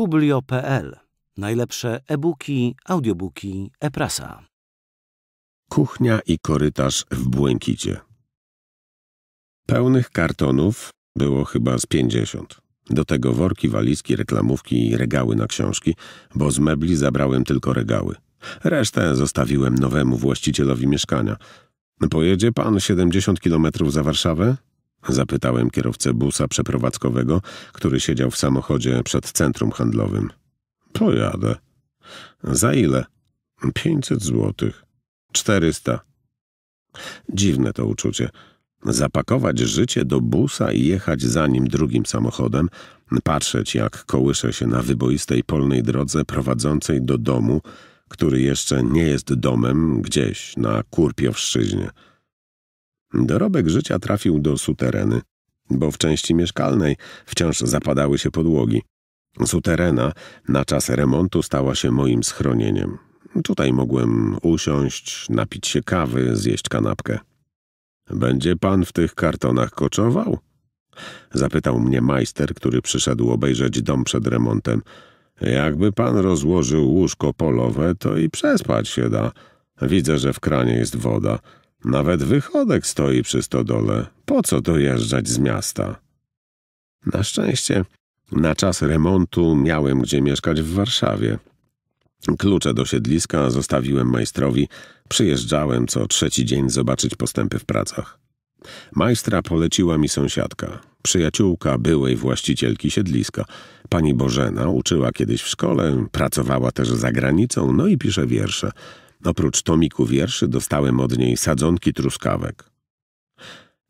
publio.pl. Najlepsze e-booki, audiobooki, e-prasa. Kuchnia i korytarz w błękicie. Pełnych kartonów było chyba z pięćdziesiąt. Do tego worki, walizki, reklamówki i regały na książki, bo z mebli zabrałem tylko regały. Resztę zostawiłem nowemu właścicielowi mieszkania. Pojedzie pan 70 kilometrów za Warszawę? Zapytałem kierowcę busa przeprowadzkowego, który siedział w samochodzie przed centrum handlowym. Pojadę. Za ile? Pięćset złotych. Czterysta. Dziwne to uczucie. Zapakować życie do busa i jechać za nim drugim samochodem, patrzeć jak kołysze się na wyboistej polnej drodze prowadzącej do domu, który jeszcze nie jest domem gdzieś na Kurpiowszczyźnie. Dorobek życia trafił do sutereny, bo w części mieszkalnej wciąż zapadały się podłogi. Suterena na czas remontu stała się moim schronieniem. Tutaj mogłem usiąść, napić się kawy, zjeść kanapkę. Będzie pan w tych kartonach koczował? Zapytał mnie majster, który przyszedł obejrzeć dom przed remontem. Jakby pan rozłożył łóżko polowe, to i przespać się da. Widzę, że w kranie jest woda. Nawet wychodek stoi przy stodole. Po co dojeżdżać z miasta? Na szczęście na czas remontu miałem gdzie mieszkać w Warszawie. Klucze do siedliska zostawiłem majstrowi. Przyjeżdżałem co trzeci dzień zobaczyć postępy w pracach. Majstra poleciła mi sąsiadka, przyjaciółka byłej właścicielki siedliska. Pani Bożena uczyła kiedyś w szkole, pracowała też za granicą, no i pisze wiersze. Oprócz tomiku wierszy dostałem od niej sadzonki truskawek.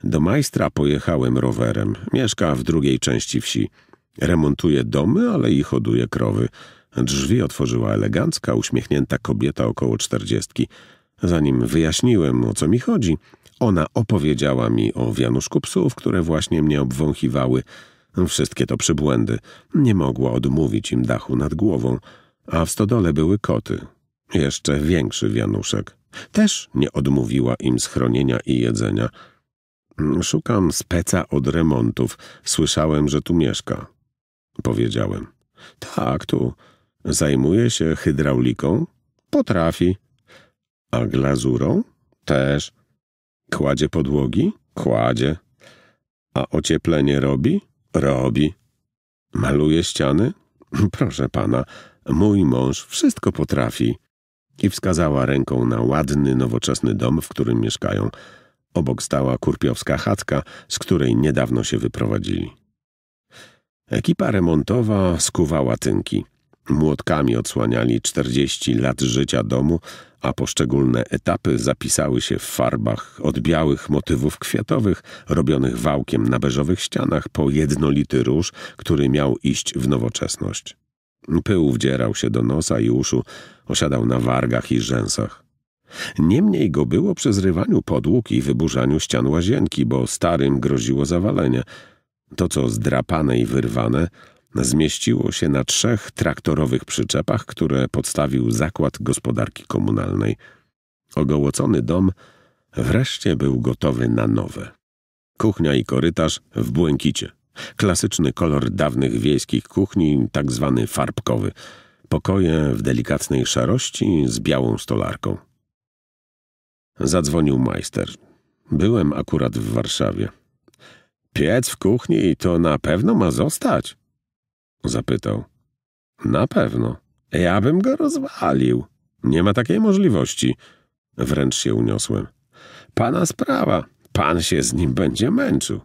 Do majstra pojechałem rowerem. Mieszka w drugiej części wsi. Remontuje domy, ale i hoduje krowy. Drzwi otworzyła elegancka, uśmiechnięta kobieta około czterdziestki. Zanim wyjaśniłem, o co mi chodzi, ona opowiedziała mi o wianuszku psów, które właśnie mnie obwąchiwały. Wszystkie to przybłędy. Nie mogła odmówić im dachu nad głową, a w stodole były koty. Jeszcze większy wianuszek. Też nie odmówiła im schronienia i jedzenia. Szukam speca od remontów. Słyszałem, że tu mieszka. Powiedziałem. Tak, tu. Zajmuje się hydrauliką? Potrafi. A glazurą? Też. Kładzie podłogi? Kładzie. A ocieplenie robi? Robi. Maluje ściany? Proszę pana, mój mąż wszystko potrafi i wskazała ręką na ładny, nowoczesny dom, w którym mieszkają. Obok stała kurpiowska chatka, z której niedawno się wyprowadzili. Ekipa remontowa skuwała tynki. Młotkami odsłaniali 40 lat życia domu, a poszczególne etapy zapisały się w farbach od białych motywów kwiatowych, robionych wałkiem na beżowych ścianach po jednolity róż, który miał iść w nowoczesność. Pył wdzierał się do nosa i uszu, osiadał na wargach i rzęsach. Niemniej go było przy zrywaniu podłóg i wyburzaniu ścian łazienki, bo starym groziło zawalenie. To, co zdrapane i wyrwane, zmieściło się na trzech traktorowych przyczepach, które podstawił zakład gospodarki komunalnej. Ogołocony dom wreszcie był gotowy na nowe. Kuchnia i korytarz w błękicie. Klasyczny kolor dawnych wiejskich kuchni, tak zwany farbkowy. Pokoje w delikatnej szarości z białą stolarką. Zadzwonił majster. Byłem akurat w Warszawie. Piec w kuchni to na pewno ma zostać? Zapytał. Na pewno. Ja bym go rozwalił. Nie ma takiej możliwości. Wręcz się uniosłem. Pana sprawa. Pan się z nim będzie męczył.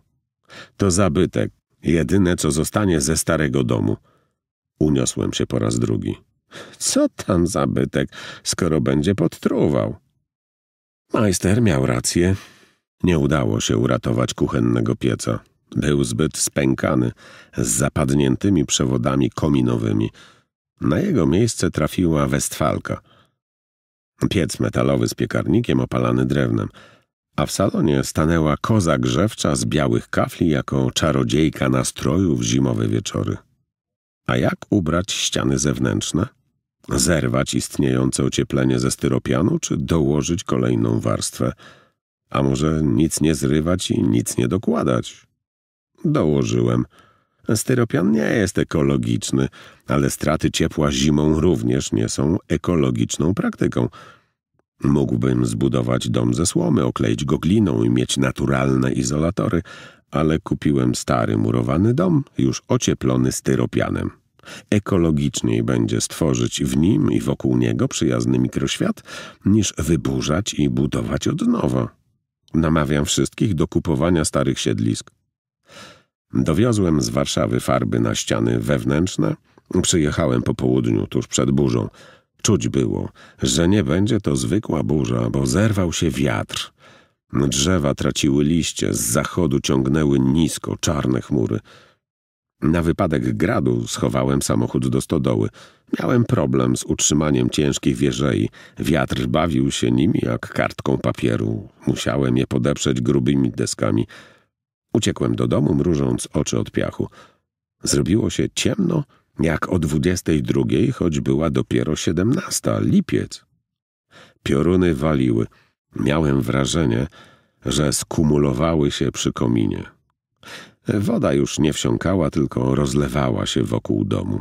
To zabytek. Jedyne, co zostanie ze starego domu. Uniosłem się po raz drugi. Co tam zabytek, skoro będzie podtruwał? Majster miał rację. Nie udało się uratować kuchennego pieca. Był zbyt spękany, z zapadniętymi przewodami kominowymi. Na jego miejsce trafiła westfalka. Piec metalowy z piekarnikiem opalany drewnem – a w salonie stanęła koza grzewcza z białych kafli jako czarodziejka nastroju w zimowe wieczory. A jak ubrać ściany zewnętrzne? Zerwać istniejące ocieplenie ze styropianu, czy dołożyć kolejną warstwę? A może nic nie zrywać i nic nie dokładać? Dołożyłem. Styropian nie jest ekologiczny, ale straty ciepła zimą również nie są ekologiczną praktyką – Mógłbym zbudować dom ze słomy, okleić go gliną i mieć naturalne izolatory, ale kupiłem stary murowany dom, już ocieplony styropianem. Ekologiczniej będzie stworzyć w nim i wokół niego przyjazny mikroświat, niż wyburzać i budować od nowa. Namawiam wszystkich do kupowania starych siedlisk. Dowiozłem z Warszawy farby na ściany wewnętrzne. Przyjechałem po południu, tuż przed burzą. Czuć było, że nie będzie to zwykła burza, bo zerwał się wiatr. Drzewa traciły liście, z zachodu ciągnęły nisko czarne chmury. Na wypadek gradu schowałem samochód do stodoły. Miałem problem z utrzymaniem ciężkich wieżei. Wiatr bawił się nimi jak kartką papieru. Musiałem je podeprzeć grubymi deskami. Uciekłem do domu, mrużąc oczy od piachu. Zrobiło się ciemno jak o dwudziestej drugiej, choć była dopiero siedemnasta, lipiec. Pioruny waliły. Miałem wrażenie, że skumulowały się przy kominie. Woda już nie wsiąkała, tylko rozlewała się wokół domu.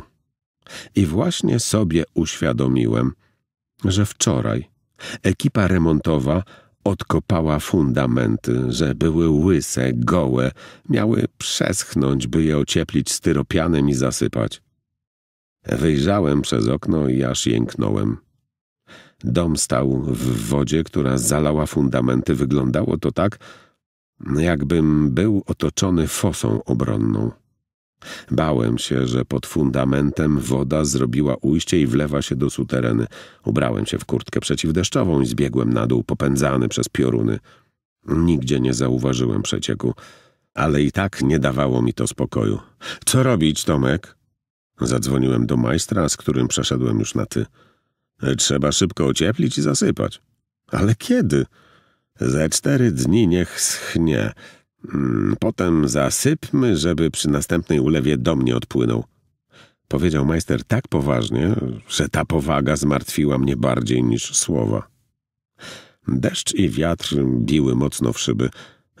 I właśnie sobie uświadomiłem, że wczoraj ekipa remontowa odkopała fundamenty, że były łyse, gołe, miały przeschnąć, by je ocieplić styropianem i zasypać. Wyjrzałem przez okno i aż jęknąłem. Dom stał w wodzie, która zalała fundamenty. Wyglądało to tak, jakbym był otoczony fosą obronną. Bałem się, że pod fundamentem woda zrobiła ujście i wlewa się do sutereny. Ubrałem się w kurtkę przeciwdeszczową i zbiegłem na dół, popędzany przez pioruny. Nigdzie nie zauważyłem przecieku, ale i tak nie dawało mi to spokoju. Co robić, Tomek? Zadzwoniłem do majstra, z którym przeszedłem już na ty. Trzeba szybko ocieplić i zasypać. Ale kiedy? Ze cztery dni niech schnie. Mm, potem zasypmy, żeby przy następnej ulewie do mnie odpłynął. Powiedział majster tak poważnie, że ta powaga zmartwiła mnie bardziej niż słowa. Deszcz i wiatr biły mocno w szyby.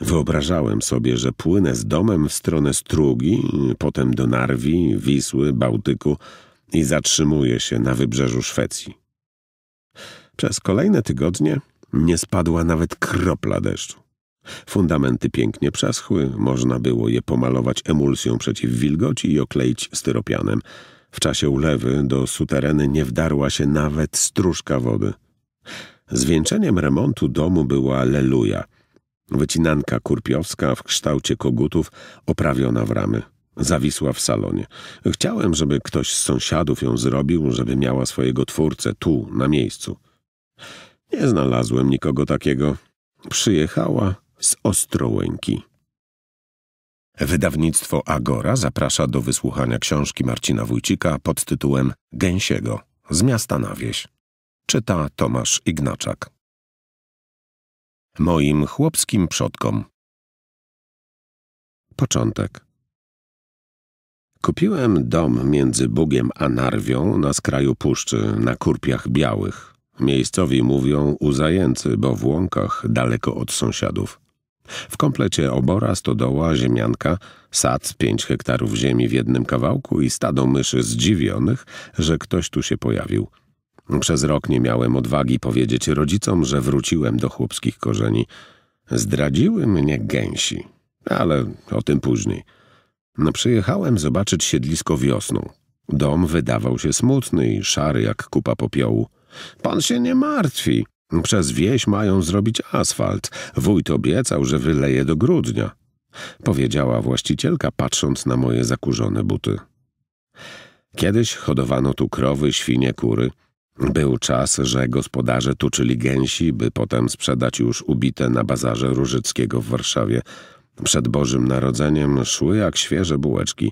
Wyobrażałem sobie, że płynę z domem w stronę Strugi, potem do Narwi, Wisły, Bałtyku i zatrzymuję się na wybrzeżu Szwecji. Przez kolejne tygodnie nie spadła nawet kropla deszczu. Fundamenty pięknie przeschły, można było je pomalować emulsją przeciw wilgoci i okleić styropianem. W czasie ulewy do sutereny nie wdarła się nawet stróżka wody. Zwieńczeniem remontu domu była leluja – Wycinanka kurpiowska w kształcie kogutów oprawiona w ramy. Zawisła w salonie. Chciałem, żeby ktoś z sąsiadów ją zrobił, żeby miała swojego twórcę tu, na miejscu. Nie znalazłem nikogo takiego. Przyjechała z Ostrołęki. Wydawnictwo Agora zaprasza do wysłuchania książki Marcina Wójcika pod tytułem Gęsiego z miasta na wieś. Czyta Tomasz Ignaczak moim chłopskim przodkom. Początek. Kupiłem dom między Bugiem a Narwią na skraju puszczy, na kurpiach białych. Miejscowi mówią uzajęcy, bo w łąkach daleko od sąsiadów. W komplecie obora, stodoła, ziemianka, sad pięć hektarów ziemi w jednym kawałku i stado myszy zdziwionych, że ktoś tu się pojawił – przez rok nie miałem odwagi powiedzieć rodzicom, że wróciłem do chłopskich korzeni. Zdradziły mnie gęsi, ale o tym później. Przyjechałem zobaczyć siedlisko wiosną. Dom wydawał się smutny i szary jak kupa popiołu. Pan się nie martwi. Przez wieś mają zrobić asfalt. Wójt obiecał, że wyleje do grudnia. Powiedziała właścicielka, patrząc na moje zakurzone buty. Kiedyś hodowano tu krowy, świnie, kury. Był czas, że gospodarze tuczyli gęsi, by potem sprzedać już ubite na bazarze Różyckiego w Warszawie. Przed Bożym Narodzeniem szły jak świeże bułeczki,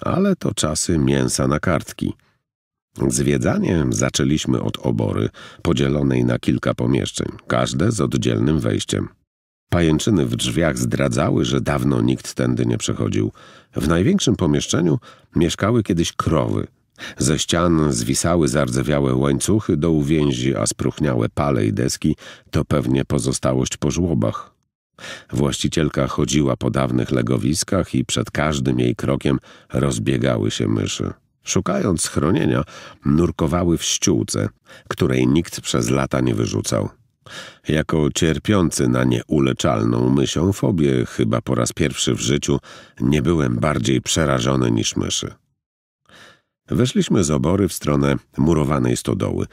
ale to czasy mięsa na kartki. Zwiedzanie zaczęliśmy od obory, podzielonej na kilka pomieszczeń, każde z oddzielnym wejściem. Pajęczyny w drzwiach zdradzały, że dawno nikt tędy nie przechodził. W największym pomieszczeniu mieszkały kiedyś krowy, ze ścian zwisały zardzewiałe łańcuchy do uwięzi, a spruchniałe pale i deski to pewnie pozostałość po żłobach. Właścicielka chodziła po dawnych legowiskach i przed każdym jej krokiem rozbiegały się myszy. Szukając schronienia, nurkowały w ściółce, której nikt przez lata nie wyrzucał. Jako cierpiący na nieuleczalną mysią fobię, chyba po raz pierwszy w życiu, nie byłem bardziej przerażony niż myszy. Weszliśmy z obory w stronę murowanej stodoły.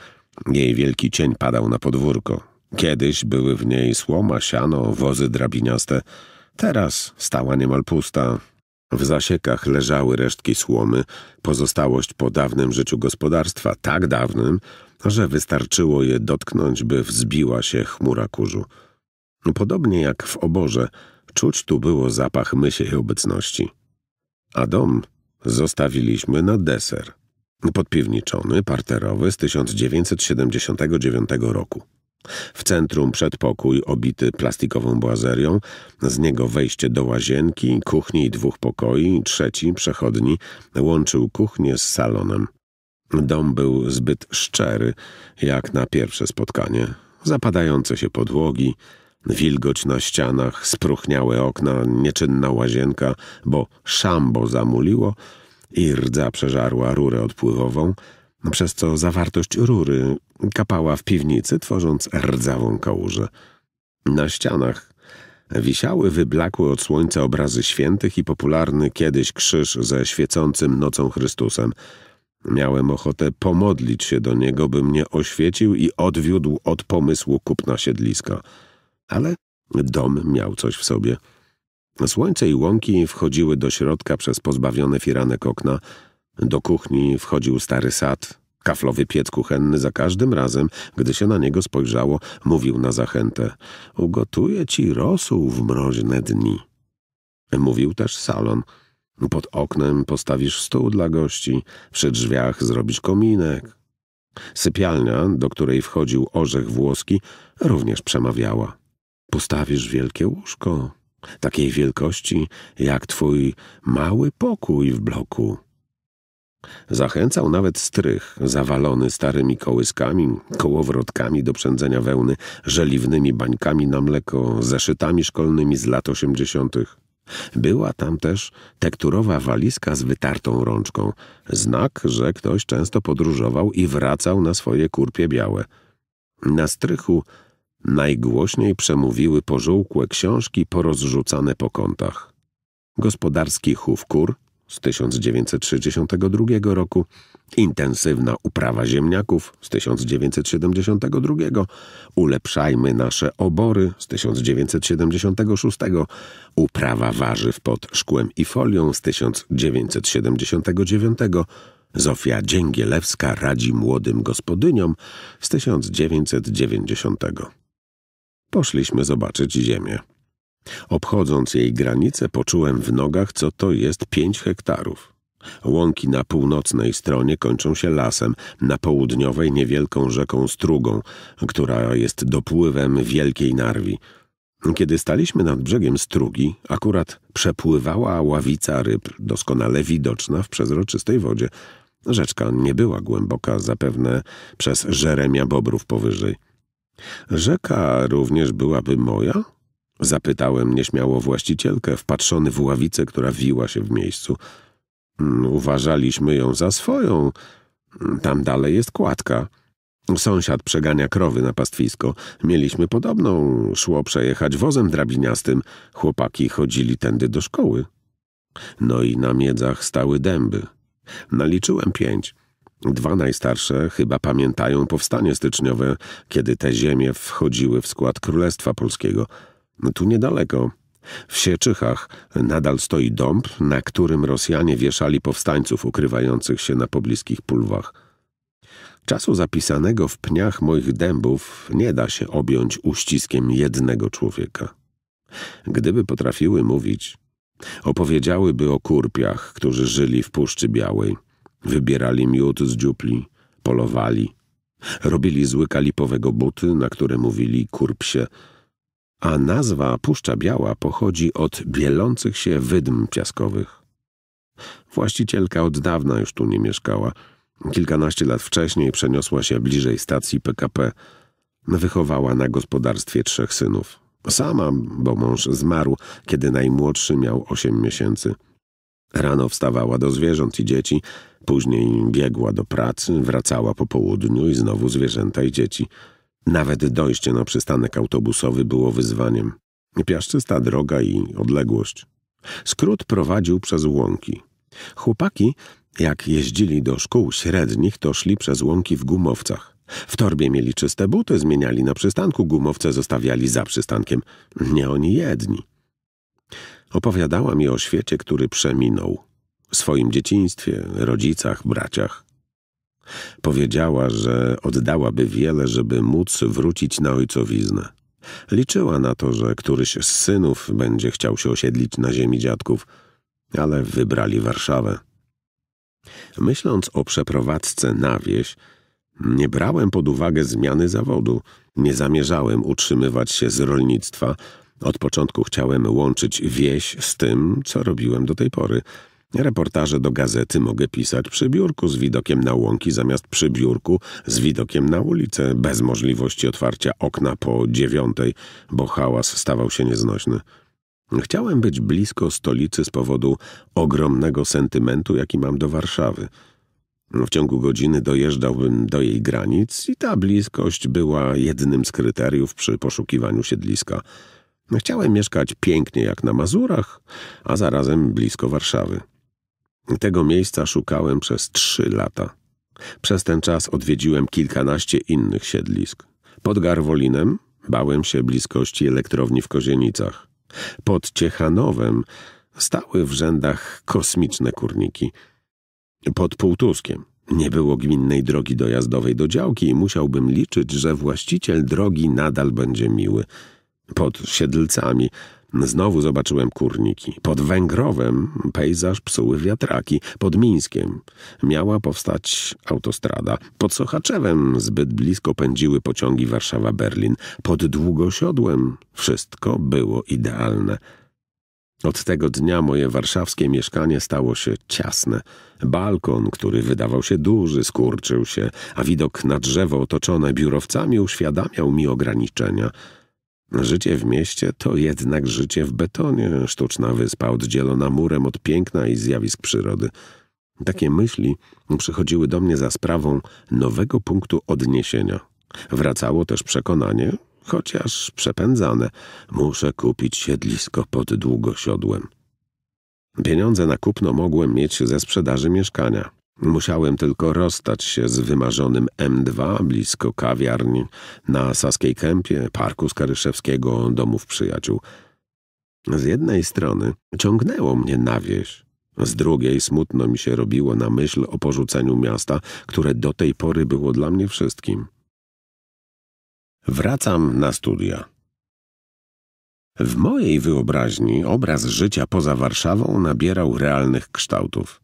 Jej wielki cień padał na podwórko. Kiedyś były w niej słoma, siano, wozy drabiniaste. Teraz stała niemal pusta. W zasiekach leżały resztki słomy, pozostałość po dawnym życiu gospodarstwa, tak dawnym, że wystarczyło je dotknąć, by wzbiła się chmura kurzu. Podobnie jak w oborze, czuć tu było zapach mysiej obecności. A dom zostawiliśmy na deser. Podpiwniczony, parterowy z 1979 roku. W centrum przedpokój obity plastikową błazerią, z niego wejście do łazienki, kuchni i dwóch pokoi, trzeci, przechodni, łączył kuchnię z salonem. Dom był zbyt szczery, jak na pierwsze spotkanie. Zapadające się podłogi, Wilgoć na ścianach, spruchniałe okna, nieczynna łazienka, bo szambo zamuliło i rdza przeżarła rurę odpływową, przez co zawartość rury kapała w piwnicy, tworząc rdzawą kałużę. Na ścianach wisiały wyblakłe od słońca obrazy świętych i popularny kiedyś krzyż ze świecącym nocą Chrystusem. Miałem ochotę pomodlić się do niego, by mnie oświecił i odwiódł od pomysłu kupna siedliska ale dom miał coś w sobie. Słońce i łąki wchodziły do środka przez pozbawione firanek okna. Do kuchni wchodził stary sad, Kaflowy piec kuchenny za każdym razem, gdy się na niego spojrzało, mówił na zachętę — ugotuję ci rosół w mroźne dni. Mówił też salon. Pod oknem postawisz stół dla gości, przy drzwiach zrobisz kominek. Sypialnia, do której wchodził orzech włoski, również przemawiała. Postawisz wielkie łóżko, takiej wielkości jak twój mały pokój w bloku. Zachęcał nawet strych, zawalony starymi kołyskami, kołowrotkami do przędzenia wełny, żeliwnymi bańkami na mleko, zeszytami szkolnymi z lat osiemdziesiątych. Była tam też tekturowa walizka z wytartą rączką, znak, że ktoś często podróżował i wracał na swoje kurpie białe. Na strychu Najgłośniej przemówiły pożółkłe książki porozrzucane po kątach. Gospodarski chów z 1962 roku, intensywna uprawa ziemniaków z 1972, ulepszajmy nasze obory z 1976, uprawa warzyw pod szkłem i folią z 1979, Zofia Dzięgielewska radzi młodym gospodyniom z 1990. Poszliśmy zobaczyć ziemię. Obchodząc jej granice, poczułem w nogach, co to jest pięć hektarów. Łąki na północnej stronie kończą się lasem, na południowej niewielką rzeką Strugą, która jest dopływem wielkiej narwi. Kiedy staliśmy nad brzegiem Strugi, akurat przepływała ławica ryb, doskonale widoczna w przezroczystej wodzie. Rzeczka nie była głęboka, zapewne przez żeremia bobrów powyżej. Rzeka również byłaby moja? Zapytałem nieśmiało właścicielkę, wpatrzony w ławicę, która wiła się w miejscu. Mm, uważaliśmy ją za swoją. Mm, tam dalej jest kładka. Sąsiad przegania krowy na pastwisko. Mieliśmy podobną, szło przejechać wozem drabiniastym. Chłopaki chodzili tędy do szkoły. No i na miedzach stały dęby. Naliczyłem pięć. Dwa najstarsze chyba pamiętają powstanie styczniowe, kiedy te ziemie wchodziły w skład Królestwa Polskiego. No tu niedaleko, w Sieczychach, nadal stoi dąb, na którym Rosjanie wieszali powstańców ukrywających się na pobliskich pulwach. Czasu zapisanego w pniach moich dębów nie da się objąć uściskiem jednego człowieka. Gdyby potrafiły mówić, opowiedziałyby o kurpiach, którzy żyli w Puszczy Białej – Wybierali miód z dziupli, polowali. Robili zły kalipowego buty, na które mówili kurpsie, a nazwa Puszcza Biała pochodzi od bielących się wydm piaskowych. Właścicielka od dawna już tu nie mieszkała. Kilkanaście lat wcześniej przeniosła się bliżej stacji PKP. Wychowała na gospodarstwie trzech synów. Sama, bo mąż zmarł, kiedy najmłodszy miał osiem miesięcy. Rano wstawała do zwierząt i dzieci, później biegła do pracy, wracała po południu i znowu zwierzęta i dzieci. Nawet dojście na przystanek autobusowy było wyzwaniem. Piaszczysta droga i odległość. Skrót prowadził przez łąki. Chłopaki, jak jeździli do szkół średnich, to szli przez łąki w gumowcach. W torbie mieli czyste buty, zmieniali na przystanku, gumowce zostawiali za przystankiem. Nie oni jedni. Opowiadała mi o świecie, który przeminął, swoim dzieciństwie, rodzicach, braciach. Powiedziała, że oddałaby wiele, żeby móc wrócić na ojcowiznę. Liczyła na to, że któryś z synów będzie chciał się osiedlić na ziemi dziadków, ale wybrali Warszawę. Myśląc o przeprowadzce na wieś, nie brałem pod uwagę zmiany zawodu, nie zamierzałem utrzymywać się z rolnictwa, od początku chciałem łączyć wieś z tym, co robiłem do tej pory. Reportaże do gazety mogę pisać przy biurku z widokiem na łąki zamiast przy biurku z widokiem na ulicę, bez możliwości otwarcia okna po dziewiątej, bo hałas stawał się nieznośny. Chciałem być blisko stolicy z powodu ogromnego sentymentu, jaki mam do Warszawy. W ciągu godziny dojeżdżałbym do jej granic i ta bliskość była jednym z kryteriów przy poszukiwaniu siedliska – Chciałem mieszkać pięknie jak na Mazurach, a zarazem blisko Warszawy. Tego miejsca szukałem przez trzy lata. Przez ten czas odwiedziłem kilkanaście innych siedlisk. Pod Garwolinem bałem się bliskości elektrowni w Kozienicach. Pod Ciechanowem stały w rzędach kosmiczne kurniki. Pod Półtuskiem nie było gminnej drogi dojazdowej do działki i musiałbym liczyć, że właściciel drogi nadal będzie miły – pod Siedlcami znowu zobaczyłem kurniki. Pod Węgrowem pejzaż psuły wiatraki. Pod Mińskiem miała powstać autostrada. Pod Sochaczewem zbyt blisko pędziły pociągi Warszawa-Berlin. Pod Długosiodłem wszystko było idealne. Od tego dnia moje warszawskie mieszkanie stało się ciasne. Balkon, który wydawał się duży, skurczył się, a widok na drzewo otoczone biurowcami uświadamiał mi ograniczenia – Życie w mieście to jednak życie w betonie, sztuczna wyspa oddzielona murem od piękna i zjawisk przyrody. Takie myśli przychodziły do mnie za sprawą nowego punktu odniesienia. Wracało też przekonanie, chociaż przepędzane, muszę kupić siedlisko pod długosiodłem. Pieniądze na kupno mogłem mieć ze sprzedaży mieszkania. Musiałem tylko rozstać się z wymarzonym M2 blisko kawiarni na Saskiej Kępie, Parku Skaryszewskiego, Domów Przyjaciół. Z jednej strony ciągnęło mnie na wieś, z drugiej smutno mi się robiło na myśl o porzuceniu miasta, które do tej pory było dla mnie wszystkim. Wracam na studia. W mojej wyobraźni obraz życia poza Warszawą nabierał realnych kształtów.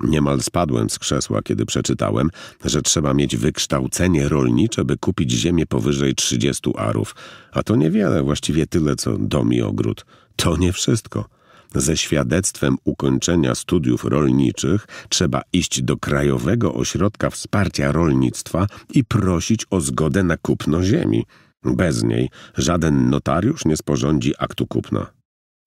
Niemal spadłem z krzesła, kiedy przeczytałem, że trzeba mieć wykształcenie rolnicze, by kupić ziemię powyżej 30 arów. A to niewiele, właściwie tyle co dom i ogród. To nie wszystko. Ze świadectwem ukończenia studiów rolniczych trzeba iść do Krajowego Ośrodka Wsparcia Rolnictwa i prosić o zgodę na kupno ziemi. Bez niej żaden notariusz nie sporządzi aktu kupna.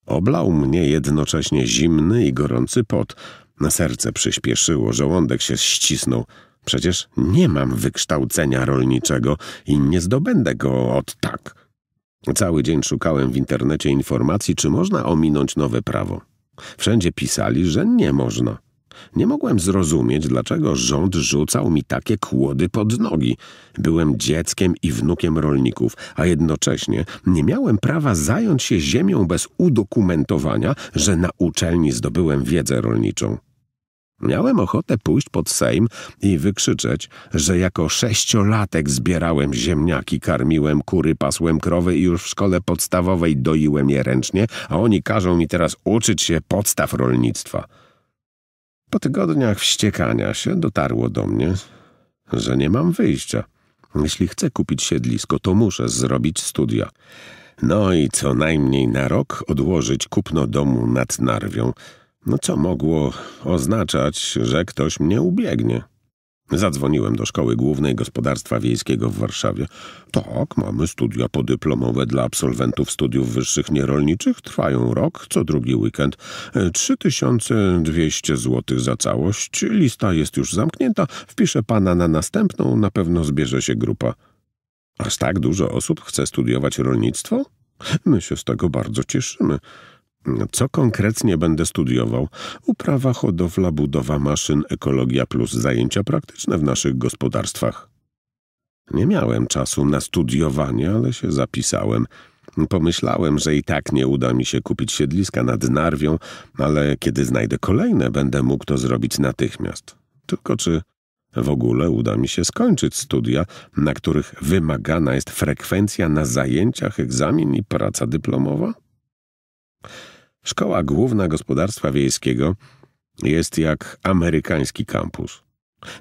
Oblał mnie jednocześnie zimny i gorący pot, na serce przyspieszyło, żołądek się ścisnął. Przecież nie mam wykształcenia rolniczego i nie zdobędę go od tak. Cały dzień szukałem w internecie informacji, czy można ominąć nowe prawo. Wszędzie pisali, że nie można. Nie mogłem zrozumieć, dlaczego rząd rzucał mi takie kłody pod nogi. Byłem dzieckiem i wnukiem rolników, a jednocześnie nie miałem prawa zająć się ziemią bez udokumentowania, że na uczelni zdobyłem wiedzę rolniczą. Miałem ochotę pójść pod Sejm i wykrzyczeć, że jako sześciolatek zbierałem ziemniaki, karmiłem kury, pasłem krowy i już w szkole podstawowej doiłem je ręcznie, a oni każą mi teraz uczyć się podstaw rolnictwa. Po tygodniach wściekania się dotarło do mnie, że nie mam wyjścia. Jeśli chcę kupić siedlisko, to muszę zrobić studia. No i co najmniej na rok odłożyć kupno domu nad Narwią – no co mogło oznaczać, że ktoś mnie ubiegnie? Zadzwoniłem do Szkoły Głównej Gospodarstwa Wiejskiego w Warszawie. Tak, mamy studia podyplomowe dla absolwentów studiów wyższych nierolniczych. Trwają rok, co drugi weekend. 3200 zł za całość. Lista jest już zamknięta. Wpiszę pana na następną, na pewno zbierze się grupa. Aż tak dużo osób chce studiować rolnictwo? My się z tego bardzo cieszymy. Co konkretnie będę studiował? Uprawa, hodowla, budowa maszyn, ekologia plus zajęcia praktyczne w naszych gospodarstwach. Nie miałem czasu na studiowanie, ale się zapisałem. Pomyślałem, że i tak nie uda mi się kupić siedliska nad Narwią, ale kiedy znajdę kolejne, będę mógł to zrobić natychmiast. Tylko czy w ogóle uda mi się skończyć studia, na których wymagana jest frekwencja na zajęciach, egzamin i praca dyplomowa? Szkoła Główna Gospodarstwa Wiejskiego jest jak amerykański kampus.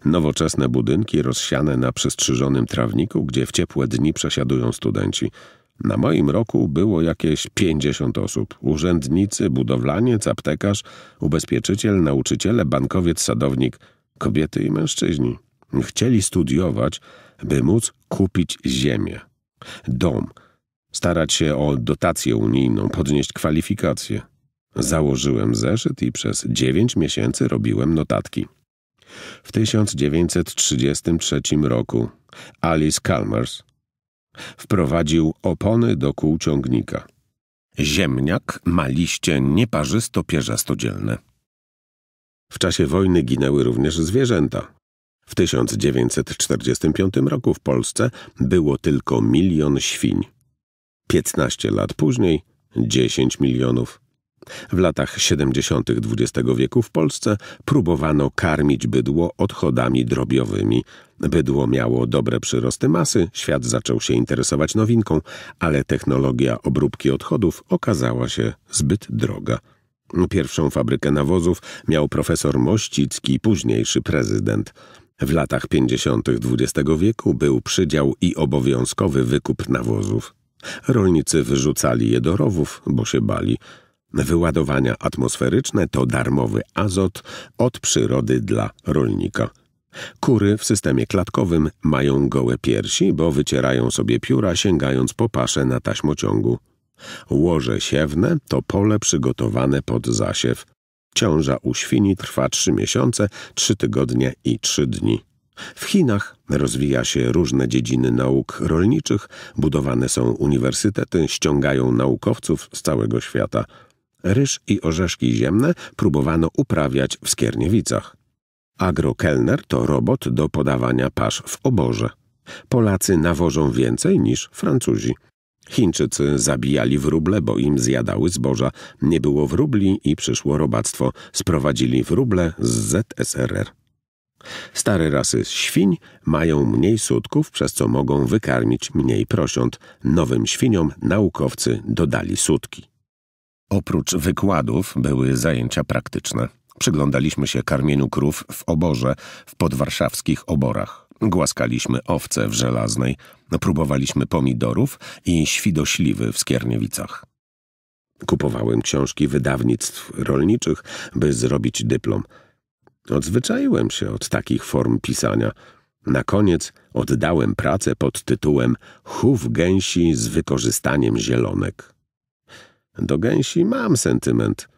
Nowoczesne budynki rozsiane na przestrzyżonym trawniku, gdzie w ciepłe dni przesiadują studenci. Na moim roku było jakieś 50 osób. Urzędnicy, budowlaniec, aptekarz, ubezpieczyciel, nauczyciele, bankowiec, sadownik, kobiety i mężczyźni. Chcieli studiować, by móc kupić ziemię, dom, starać się o dotację unijną, podnieść kwalifikacje. Założyłem zeszyt i przez dziewięć miesięcy robiłem notatki. W 1933 roku Alice Calmers wprowadził opony do kół ciągnika. Ziemniak ma liście nieparzysto-pierzastodzielne. W czasie wojny ginęły również zwierzęta. W 1945 roku w Polsce było tylko milion świń. 15 lat później 10 milionów. W latach 70. XX wieku w Polsce próbowano karmić bydło odchodami drobiowymi. Bydło miało dobre przyrosty masy, świat zaczął się interesować nowinką, ale technologia obróbki odchodów okazała się zbyt droga. Pierwszą fabrykę nawozów miał profesor Mościcki, późniejszy prezydent. W latach 50. XX wieku był przydział i obowiązkowy wykup nawozów. Rolnicy wyrzucali je do rowów, bo się bali. Wyładowania atmosferyczne to darmowy azot od przyrody dla rolnika. Kury w systemie klatkowym mają gołe piersi, bo wycierają sobie pióra sięgając po pasze na taśmociągu. Łoże siewne to pole przygotowane pod zasiew. Ciąża u świni trwa 3 miesiące, 3 tygodnie i 3 dni. W Chinach rozwija się różne dziedziny nauk rolniczych, budowane są uniwersytety, ściągają naukowców z całego świata – Ryż i orzeszki ziemne próbowano uprawiać w Skierniewicach. Agrokelner to robot do podawania pasz w oborze. Polacy nawożą więcej niż Francuzi. Chińczycy zabijali wróble, bo im zjadały zboża. Nie było wróbli i przyszło robactwo. Sprowadzili wróble z ZSRR. Stare rasy świń mają mniej sutków, przez co mogą wykarmić mniej prosiąt. Nowym świniom naukowcy dodali sutki. Oprócz wykładów były zajęcia praktyczne. Przyglądaliśmy się karmieniu krów w oborze w podwarszawskich oborach. Głaskaliśmy owce w żelaznej, próbowaliśmy pomidorów i świdośliwy w Skierniewicach. Kupowałem książki wydawnictw rolniczych, by zrobić dyplom. Odzwyczaiłem się od takich form pisania. Na koniec oddałem pracę pod tytułem Chów gęsi z wykorzystaniem zielonek. Do gęsi mam sentyment.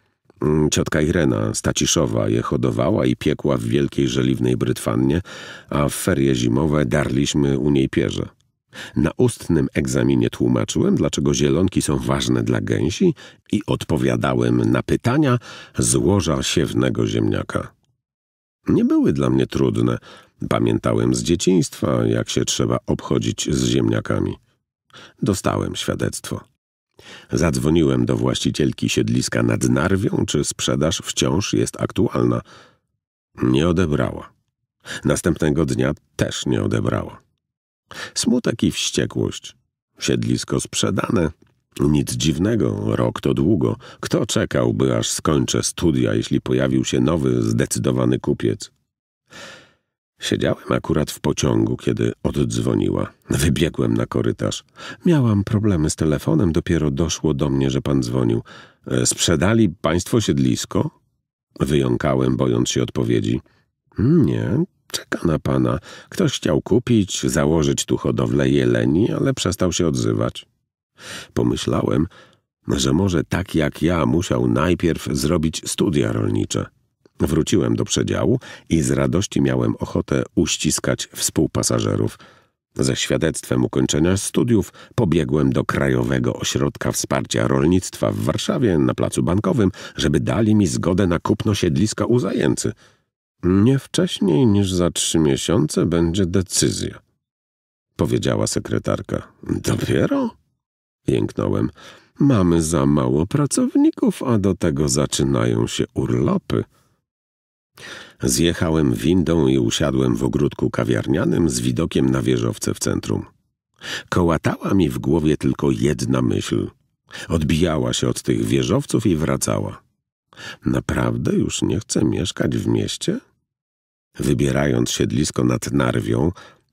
Mm, ciotka Irena Staciszowa je hodowała i piekła w wielkiej żeliwnej brytwannie, a w ferie zimowe darliśmy u niej pierze. Na ustnym egzaminie tłumaczyłem, dlaczego zielonki są ważne dla gęsi i odpowiadałem na pytania złoża siewnego ziemniaka. Nie były dla mnie trudne. Pamiętałem z dzieciństwa, jak się trzeba obchodzić z ziemniakami. Dostałem świadectwo. Zadzwoniłem do właścicielki siedliska nad Narwią, czy sprzedaż wciąż jest aktualna. Nie odebrała. Następnego dnia też nie odebrała. Smutek i wściekłość. Siedlisko sprzedane. Nic dziwnego, rok to długo. Kto czekałby, aż skończę studia, jeśli pojawił się nowy, zdecydowany kupiec? Siedziałem akurat w pociągu, kiedy oddzwoniła. Wybiegłem na korytarz. Miałam problemy z telefonem, dopiero doszło do mnie, że pan dzwonił. E, sprzedali państwo siedlisko? Wyjąkałem, bojąc się odpowiedzi. Nie, czeka na pana. Ktoś chciał kupić, założyć tu hodowlę jeleni, ale przestał się odzywać. Pomyślałem, że może tak jak ja musiał najpierw zrobić studia rolnicze. Wróciłem do przedziału i z radości miałem ochotę uściskać współpasażerów. Ze świadectwem ukończenia studiów pobiegłem do Krajowego Ośrodka Wsparcia Rolnictwa w Warszawie na Placu Bankowym, żeby dali mi zgodę na kupno siedliska u zajęcy. Nie wcześniej niż za trzy miesiące będzie decyzja, powiedziała sekretarka. Dopiero? Jęknąłem. Mamy za mało pracowników, a do tego zaczynają się urlopy. Zjechałem windą i usiadłem w ogródku kawiarnianym z widokiem na wieżowce w centrum. Kołatała mi w głowie tylko jedna myśl. Odbijała się od tych wieżowców i wracała. Naprawdę już nie chcę mieszkać w mieście? Wybierając siedlisko nad Narwią,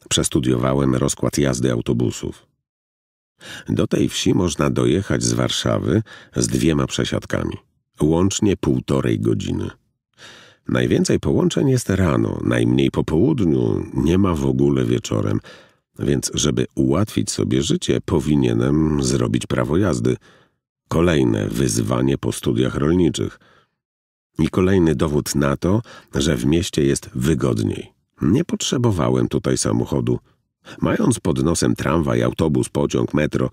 przestudiowałem rozkład jazdy autobusów. Do tej wsi można dojechać z Warszawy z dwiema przesiadkami, łącznie półtorej godziny. Najwięcej połączeń jest rano, najmniej po południu, nie ma w ogóle wieczorem. Więc, żeby ułatwić sobie życie, powinienem zrobić prawo jazdy. Kolejne wyzwanie po studiach rolniczych. I kolejny dowód na to, że w mieście jest wygodniej. Nie potrzebowałem tutaj samochodu. Mając pod nosem tramwaj, autobus, pociąg, metro.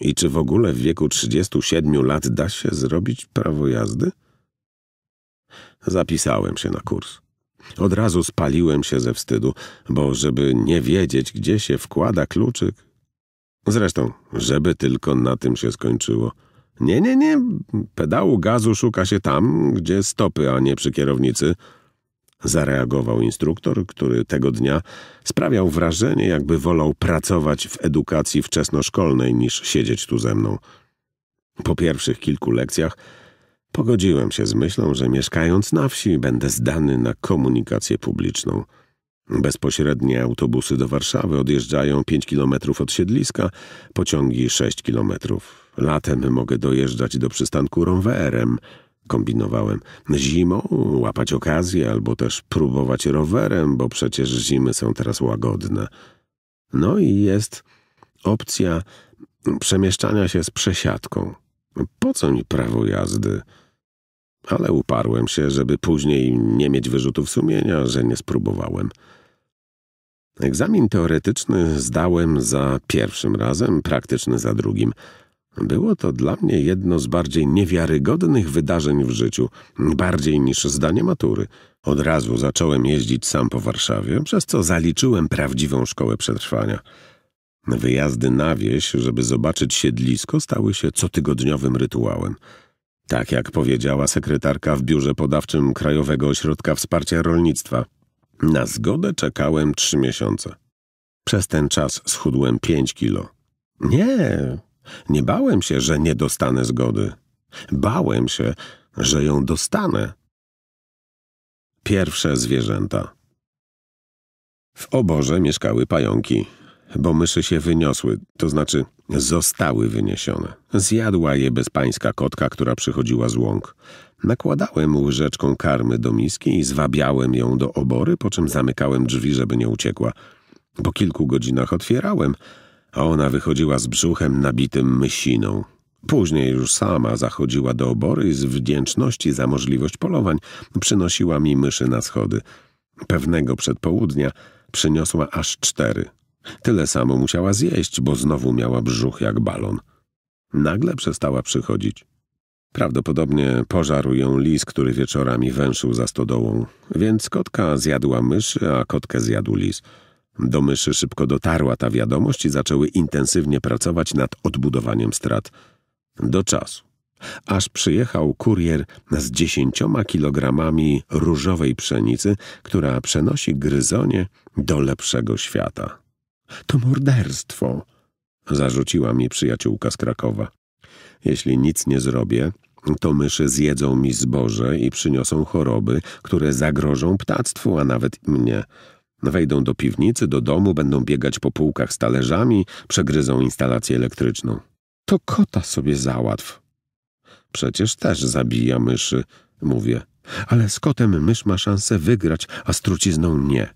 I czy w ogóle w wieku 37 lat da się zrobić prawo jazdy? Zapisałem się na kurs. Od razu spaliłem się ze wstydu, bo żeby nie wiedzieć, gdzie się wkłada kluczyk. Zresztą, żeby tylko na tym się skończyło. Nie, nie, nie, pedału gazu szuka się tam, gdzie stopy, a nie przy kierownicy. Zareagował instruktor, który tego dnia sprawiał wrażenie, jakby wolał pracować w edukacji wczesnoszkolnej niż siedzieć tu ze mną. Po pierwszych kilku lekcjach Pogodziłem się z myślą, że mieszkając na wsi będę zdany na komunikację publiczną. Bezpośrednie autobusy do Warszawy odjeżdżają 5 km od siedliska, pociągi 6 km. Latem mogę dojeżdżać do przystanku rowerem, kombinowałem. Zimą łapać okazję albo też próbować rowerem, bo przecież zimy są teraz łagodne. No i jest opcja przemieszczania się z przesiadką. Po co mi prawo jazdy? ale uparłem się, żeby później nie mieć wyrzutów sumienia, że nie spróbowałem. Egzamin teoretyczny zdałem za pierwszym razem, praktyczny za drugim. Było to dla mnie jedno z bardziej niewiarygodnych wydarzeń w życiu, bardziej niż zdanie matury. Od razu zacząłem jeździć sam po Warszawie, przez co zaliczyłem prawdziwą szkołę przetrwania. Wyjazdy na wieś, żeby zobaczyć siedlisko, stały się cotygodniowym rytuałem – tak jak powiedziała sekretarka w Biurze Podawczym Krajowego Ośrodka Wsparcia Rolnictwa, na zgodę czekałem trzy miesiące. Przez ten czas schudłem pięć kilo. Nie, nie bałem się, że nie dostanę zgody. Bałem się, że ją dostanę. Pierwsze zwierzęta. W oborze mieszkały pająki, bo myszy się wyniosły, to znaczy Zostały wyniesione. Zjadła je bezpańska kotka, która przychodziła z łąk. Nakładałem łyżeczką karmy do miski i zwabiałem ją do obory, po czym zamykałem drzwi, żeby nie uciekła. Po kilku godzinach otwierałem, a ona wychodziła z brzuchem nabitym mysiną. Później już sama zachodziła do obory i z wdzięczności za możliwość polowań przynosiła mi myszy na schody. Pewnego przedpołudnia przyniosła aż cztery. Tyle samo musiała zjeść, bo znowu miała brzuch jak balon. Nagle przestała przychodzić. Prawdopodobnie pożarł ją lis, który wieczorami węszył za stodołą, więc kotka zjadła myszy, a kotkę zjadł lis. Do myszy szybko dotarła ta wiadomość i zaczęły intensywnie pracować nad odbudowaniem strat. Do czasu. Aż przyjechał kurier z dziesięcioma kilogramami różowej pszenicy, która przenosi gryzonie do lepszego świata. To morderstwo, zarzuciła mi przyjaciółka z Krakowa. Jeśli nic nie zrobię, to myszy zjedzą mi zboże i przyniosą choroby, które zagrożą ptactwu, a nawet mnie. Wejdą do piwnicy, do domu, będą biegać po półkach z talerzami, przegryzą instalację elektryczną. To kota sobie załatw. Przecież też zabija myszy, mówię. Ale z kotem mysz ma szansę wygrać, a z trucizną nie.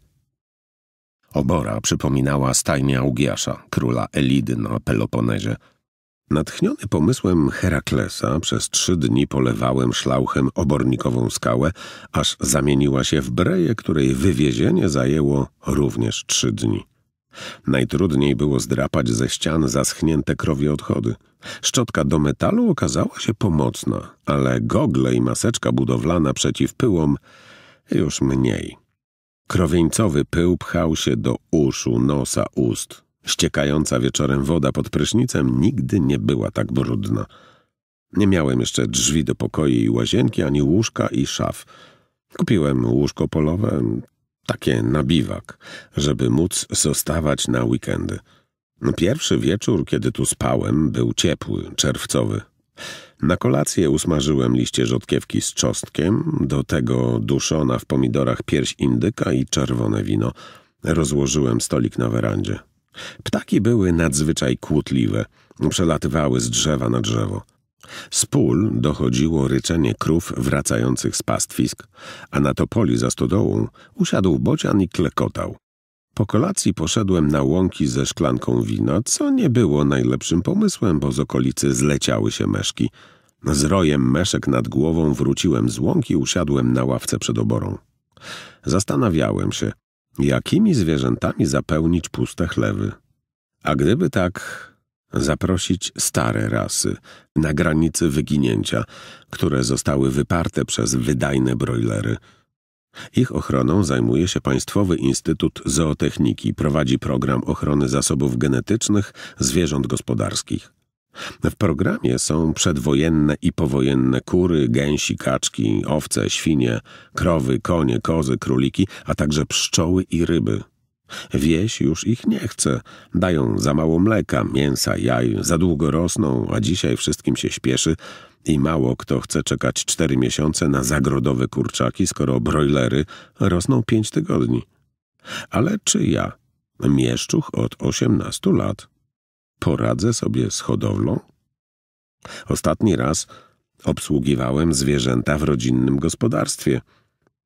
Obora przypominała stajnię Augiasza, króla Elidy na Peloponezie. Natchniony pomysłem Heraklesa przez trzy dni polewałem szlauchem obornikową skałę, aż zamieniła się w breję, której wywiezienie zajęło również trzy dni. Najtrudniej było zdrapać ze ścian zaschnięte krowie odchody. Szczotka do metalu okazała się pomocna, ale gogle i maseczka budowlana przeciw pyłom już mniej. Krowieńcowy pył pchał się do uszu, nosa, ust. Ściekająca wieczorem woda pod prysznicem nigdy nie była tak brudna. Nie miałem jeszcze drzwi do pokoi i łazienki, ani łóżka i szaf. Kupiłem łóżko polowe, takie na biwak, żeby móc zostawać na weekendy. Pierwszy wieczór, kiedy tu spałem, był ciepły, czerwcowy. Na kolację usmażyłem liście rzodkiewki z czosnkiem, do tego duszona w pomidorach pierś indyka i czerwone wino. Rozłożyłem stolik na werandzie. Ptaki były nadzwyczaj kłótliwe. Przelatywały z drzewa na drzewo. Z pól dochodziło ryczenie krów wracających z pastwisk, a na topoli za stodołą usiadł bocian i klekotał. Po kolacji poszedłem na łąki ze szklanką wina, co nie było najlepszym pomysłem, bo z okolicy zleciały się meszki. Z rojem meszek nad głową wróciłem z łąki, i usiadłem na ławce przed oborą. Zastanawiałem się, jakimi zwierzętami zapełnić puste chlewy. A gdyby tak zaprosić stare rasy na granicy wyginięcia, które zostały wyparte przez wydajne brojlery – ich ochroną zajmuje się Państwowy Instytut Zootechniki, prowadzi program ochrony zasobów genetycznych zwierząt gospodarskich. W programie są przedwojenne i powojenne kury, gęsi, kaczki, owce, świnie, krowy, konie, kozy, króliki, a także pszczoły i ryby. Wieś już ich nie chce. Dają za mało mleka, mięsa, jaj, za długo rosną, a dzisiaj wszystkim się śpieszy, i mało kto chce czekać 4 miesiące na zagrodowe kurczaki, skoro brojlery rosną 5 tygodni. Ale czy ja, mieszczuch od 18 lat, poradzę sobie z hodowlą? Ostatni raz obsługiwałem zwierzęta w rodzinnym gospodarstwie.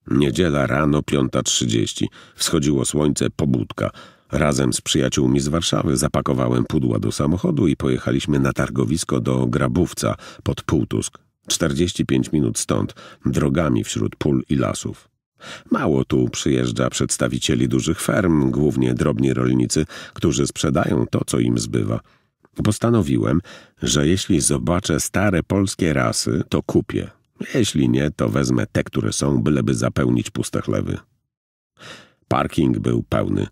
Niedziela rano 5.30. Wschodziło słońce, pobudka – Razem z przyjaciółmi z Warszawy zapakowałem pudła do samochodu i pojechaliśmy na targowisko do Grabówca pod Półtusk, 45 minut stąd, drogami wśród pól i lasów. Mało tu przyjeżdża przedstawicieli dużych ferm, głównie drobni rolnicy, którzy sprzedają to, co im zbywa. Postanowiłem, że jeśli zobaczę stare polskie rasy, to kupię. Jeśli nie, to wezmę te, które są, byleby zapełnić puste chlewy. Parking był pełny.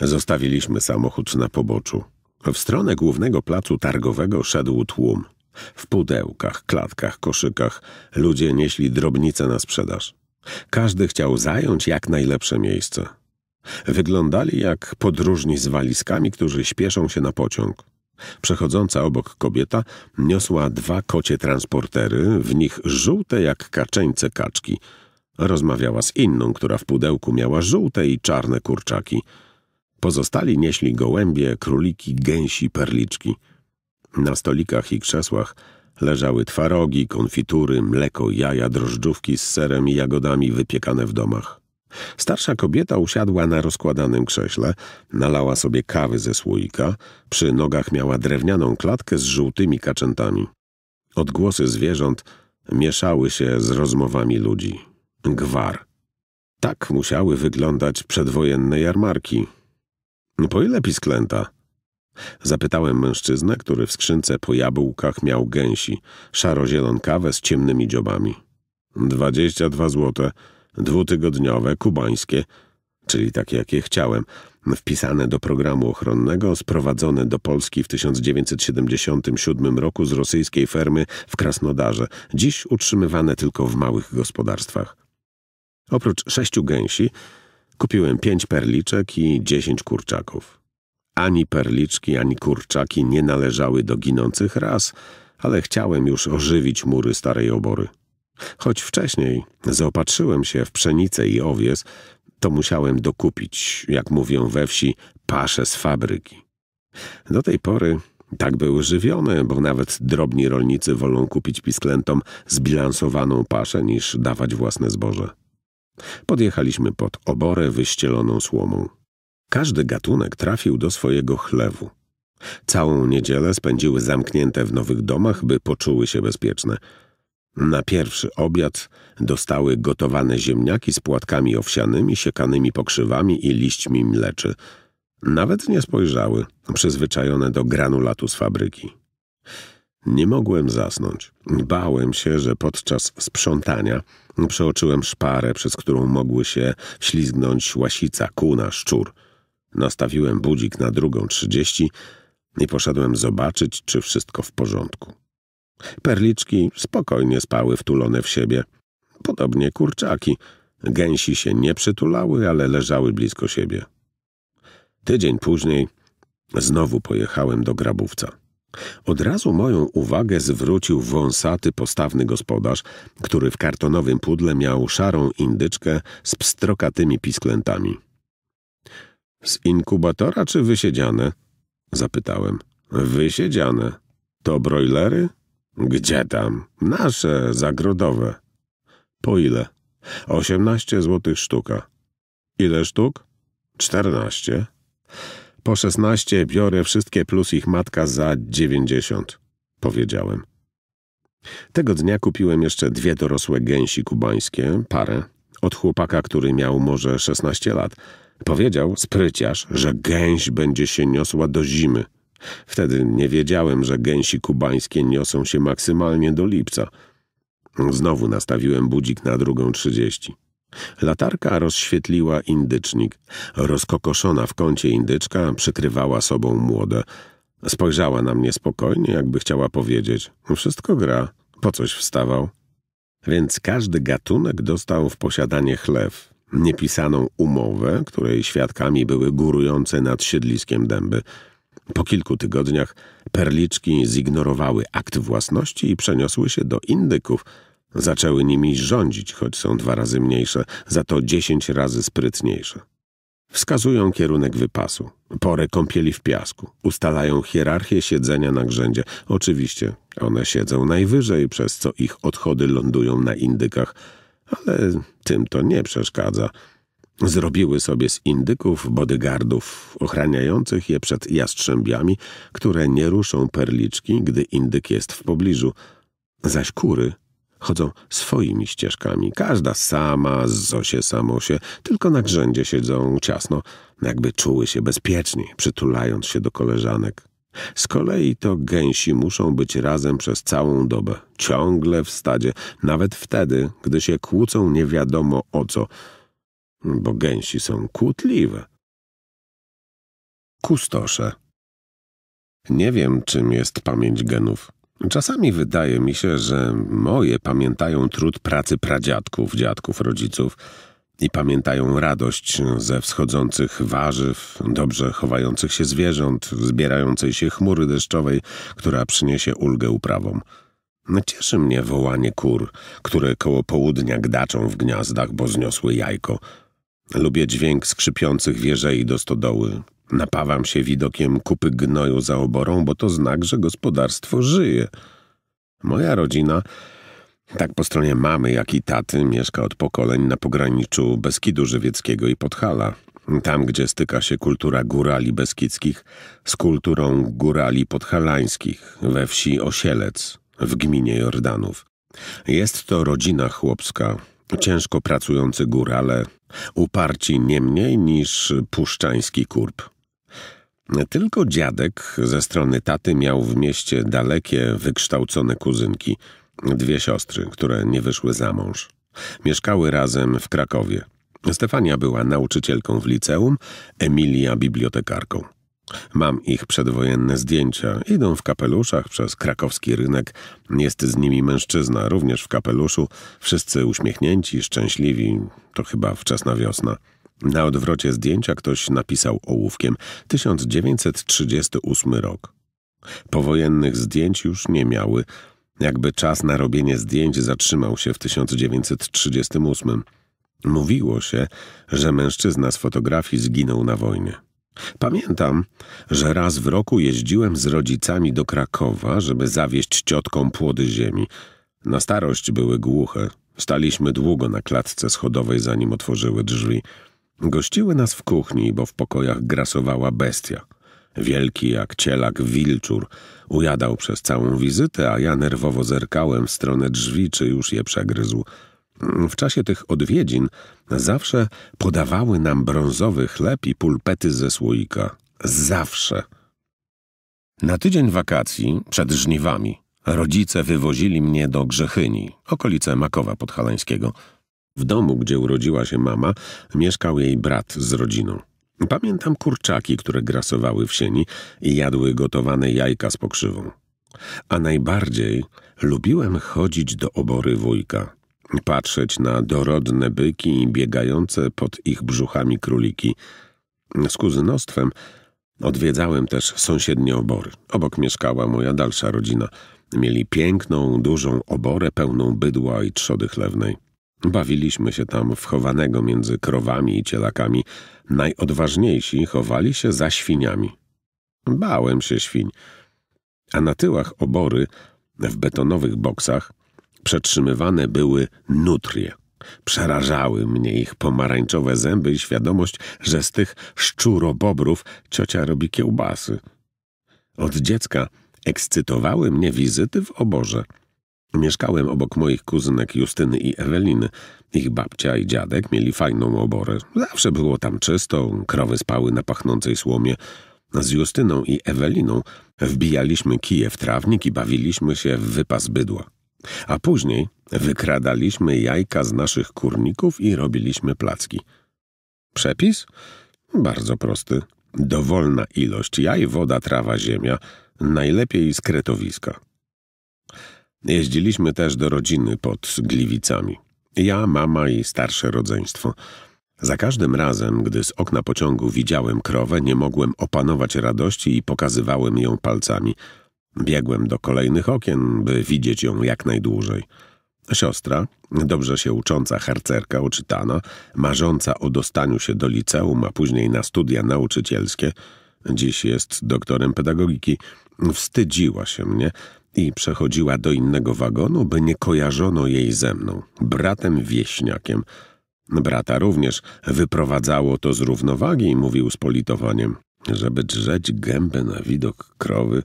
Zostawiliśmy samochód na poboczu. W stronę głównego placu targowego szedł tłum. W pudełkach, klatkach, koszykach ludzie nieśli drobnice na sprzedaż. Każdy chciał zająć jak najlepsze miejsce. Wyglądali jak podróżni z walizkami, którzy śpieszą się na pociąg. Przechodząca obok kobieta niosła dwa kocie transportery, w nich żółte jak kaczeńce kaczki. Rozmawiała z inną, która w pudełku miała żółte i czarne kurczaki – Pozostali nieśli gołębie, króliki, gęsi, perliczki. Na stolikach i krzesłach leżały twarogi, konfitury, mleko, jaja, drożdżówki z serem i jagodami wypiekane w domach. Starsza kobieta usiadła na rozkładanym krześle, nalała sobie kawy ze słoika, przy nogach miała drewnianą klatkę z żółtymi kaczętami. Odgłosy zwierząt mieszały się z rozmowami ludzi. Gwar. Tak musiały wyglądać przedwojenne jarmarki, po no ile pisklęta? Zapytałem mężczyznę, który w skrzynce po jabłkach miał gęsi, szaro-zielonkawe z ciemnymi dziobami. Dwadzieścia dwa złote, dwutygodniowe, kubańskie, czyli takie, jakie chciałem, wpisane do programu ochronnego, sprowadzone do Polski w 1977 roku z rosyjskiej fermy w Krasnodarze, dziś utrzymywane tylko w małych gospodarstwach. Oprócz sześciu gęsi, Kupiłem pięć perliczek i dziesięć kurczaków. Ani perliczki, ani kurczaki nie należały do ginących ras, ale chciałem już ożywić mury starej obory. Choć wcześniej zaopatrzyłem się w pszenicę i owies, to musiałem dokupić, jak mówią we wsi, pasze z fabryki. Do tej pory tak były żywione, bo nawet drobni rolnicy wolą kupić pisklętom zbilansowaną paszę niż dawać własne zboże. Podjechaliśmy pod oborę wyścieloną słomą. Każdy gatunek trafił do swojego chlewu. Całą niedzielę spędziły zamknięte w nowych domach, by poczuły się bezpieczne. Na pierwszy obiad dostały gotowane ziemniaki z płatkami owsianymi, siekanymi pokrzywami i liśćmi mleczy. Nawet nie spojrzały, przyzwyczajone do granulatu z fabryki. Nie mogłem zasnąć. Bałem się, że podczas sprzątania przeoczyłem szparę, przez którą mogły się ślizgnąć łasica, kuna, szczur. Nastawiłem budzik na drugą trzydzieści i poszedłem zobaczyć, czy wszystko w porządku. Perliczki spokojnie spały wtulone w siebie. Podobnie kurczaki. Gęsi się nie przytulały, ale leżały blisko siebie. Tydzień później znowu pojechałem do grabówca. Od razu moją uwagę zwrócił wąsaty, postawny gospodarz, który w kartonowym pudle miał szarą indyczkę z pstrokatymi pisklętami. Z inkubatora czy wysiedziane? Zapytałem. Wysiedziane. To brojlery? Gdzie tam? Nasze, zagrodowe. Po ile? Osiemnaście złotych sztuka. Ile sztuk? Czternaście. Po szesnaście biorę wszystkie plus ich matka za dziewięćdziesiąt, powiedziałem. Tego dnia kupiłem jeszcze dwie dorosłe gęsi kubańskie, parę, od chłopaka, który miał może szesnaście lat. Powiedział spryciarz, że gęś będzie się niosła do zimy. Wtedy nie wiedziałem, że gęsi kubańskie niosą się maksymalnie do lipca. Znowu nastawiłem budzik na drugą trzydzieści. Latarka rozświetliła indycznik. Rozkokoszona w kącie indyczka przykrywała sobą młode. Spojrzała na mnie spokojnie, jakby chciała powiedzieć – wszystko gra, po coś wstawał. Więc każdy gatunek dostał w posiadanie chlew, niepisaną umowę, której świadkami były górujące nad siedliskiem dęby. Po kilku tygodniach perliczki zignorowały akt własności i przeniosły się do indyków – Zaczęły nimi rządzić, choć są dwa razy mniejsze, za to dziesięć razy sprytniejsze. Wskazują kierunek wypasu, porę kąpieli w piasku, ustalają hierarchię siedzenia na grzędzie. Oczywiście one siedzą najwyżej, przez co ich odchody lądują na indykach, ale tym to nie przeszkadza. Zrobiły sobie z indyków bodyguardów ochraniających je przed jastrzębiami, które nie ruszą perliczki, gdy indyk jest w pobliżu, zaś kury chodzą swoimi ścieżkami. Każda sama, zosie samosie, tylko na grzędzie siedzą ciasno, jakby czuły się bezpiecznie, przytulając się do koleżanek. Z kolei to gęsi muszą być razem przez całą dobę, ciągle w stadzie, nawet wtedy, gdy się kłócą nie wiadomo o co, bo gęsi są kłótliwe. Kustosze. Nie wiem, czym jest pamięć genów. Czasami wydaje mi się, że moje pamiętają trud pracy pradziadków, dziadków, rodziców i pamiętają radość ze wschodzących warzyw, dobrze chowających się zwierząt, zbierającej się chmury deszczowej, która przyniesie ulgę uprawom. Cieszy mnie wołanie kur, które koło południa gdaczą w gniazdach, bo zniosły jajko. Lubię dźwięk skrzypiących wieżei do stodoły, Napawam się widokiem kupy gnoju za oborą, bo to znak, że gospodarstwo żyje. Moja rodzina, tak po stronie mamy jak i taty, mieszka od pokoleń na pograniczu Beskidu Żywieckiego i Podhala. Tam, gdzie styka się kultura górali beskidzkich z kulturą górali podhalańskich we wsi Osielec w gminie Jordanów. Jest to rodzina chłopska, ciężko pracujący górale, uparci nie mniej niż puszczański kurp. Tylko dziadek ze strony taty miał w mieście dalekie, wykształcone kuzynki, dwie siostry, które nie wyszły za mąż. Mieszkały razem w Krakowie. Stefania była nauczycielką w liceum, Emilia bibliotekarką. Mam ich przedwojenne zdjęcia. Idą w kapeluszach przez krakowski rynek. Jest z nimi mężczyzna, również w kapeluszu. Wszyscy uśmiechnięci, szczęśliwi. To chyba wczesna wiosna. Na odwrocie zdjęcia ktoś napisał ołówkiem 1938 rok. Powojennych zdjęć już nie miały, jakby czas na robienie zdjęć zatrzymał się w 1938. Mówiło się, że mężczyzna z fotografii zginął na wojnie. Pamiętam, że raz w roku jeździłem z rodzicami do Krakowa, żeby zawieść ciotką płody ziemi. Na starość były głuche. Staliśmy długo na klatce schodowej, zanim otworzyły drzwi. Gościły nas w kuchni, bo w pokojach grasowała bestia. Wielki jak cielak wilczur ujadał przez całą wizytę, a ja nerwowo zerkałem w stronę drzwi, czy już je przegryzł. W czasie tych odwiedzin zawsze podawały nam brązowy chleb i pulpety ze słoika. Zawsze. Na tydzień wakacji, przed żniwami, rodzice wywozili mnie do Grzechyni, okolice Makowa Podhalańskiego – w domu, gdzie urodziła się mama, mieszkał jej brat z rodziną. Pamiętam kurczaki, które grasowały w sieni i jadły gotowane jajka z pokrzywą. A najbardziej lubiłem chodzić do obory wujka, patrzeć na dorodne byki i biegające pod ich brzuchami króliki. Z kuzynostwem odwiedzałem też sąsiednie obory. Obok mieszkała moja dalsza rodzina. Mieli piękną, dużą oborę pełną bydła i trzody chlewnej. Bawiliśmy się tam w chowanego między krowami i cielakami. Najodważniejsi chowali się za świniami. Bałem się świń. A na tyłach obory, w betonowych boksach, przetrzymywane były nutrie. Przerażały mnie ich pomarańczowe zęby i świadomość, że z tych szczurobobrów ciocia robi kiełbasy. Od dziecka ekscytowały mnie wizyty w oborze – Mieszkałem obok moich kuzynek Justyny i Eweliny. Ich babcia i dziadek mieli fajną oborę. Zawsze było tam czysto, krowy spały na pachnącej słomie. Z Justyną i Eweliną wbijaliśmy kije w trawnik i bawiliśmy się w wypas bydła. A później wykradaliśmy jajka z naszych kurników i robiliśmy placki. Przepis? Bardzo prosty. Dowolna ilość jaj, woda, trawa, ziemia. Najlepiej z kretowiska. Jeździliśmy też do rodziny pod Gliwicami. Ja, mama i starsze rodzeństwo. Za każdym razem, gdy z okna pociągu widziałem krowę, nie mogłem opanować radości i pokazywałem ją palcami. Biegłem do kolejnych okien, by widzieć ją jak najdłużej. Siostra, dobrze się ucząca harcerka oczytana, marząca o dostaniu się do liceum, a później na studia nauczycielskie, dziś jest doktorem pedagogiki, wstydziła się mnie, i przechodziła do innego wagonu, by nie kojarzono jej ze mną, bratem wieśniakiem. Brata również wyprowadzało to z równowagi i mówił z politowaniem, żeby drzeć gębę na widok krowy.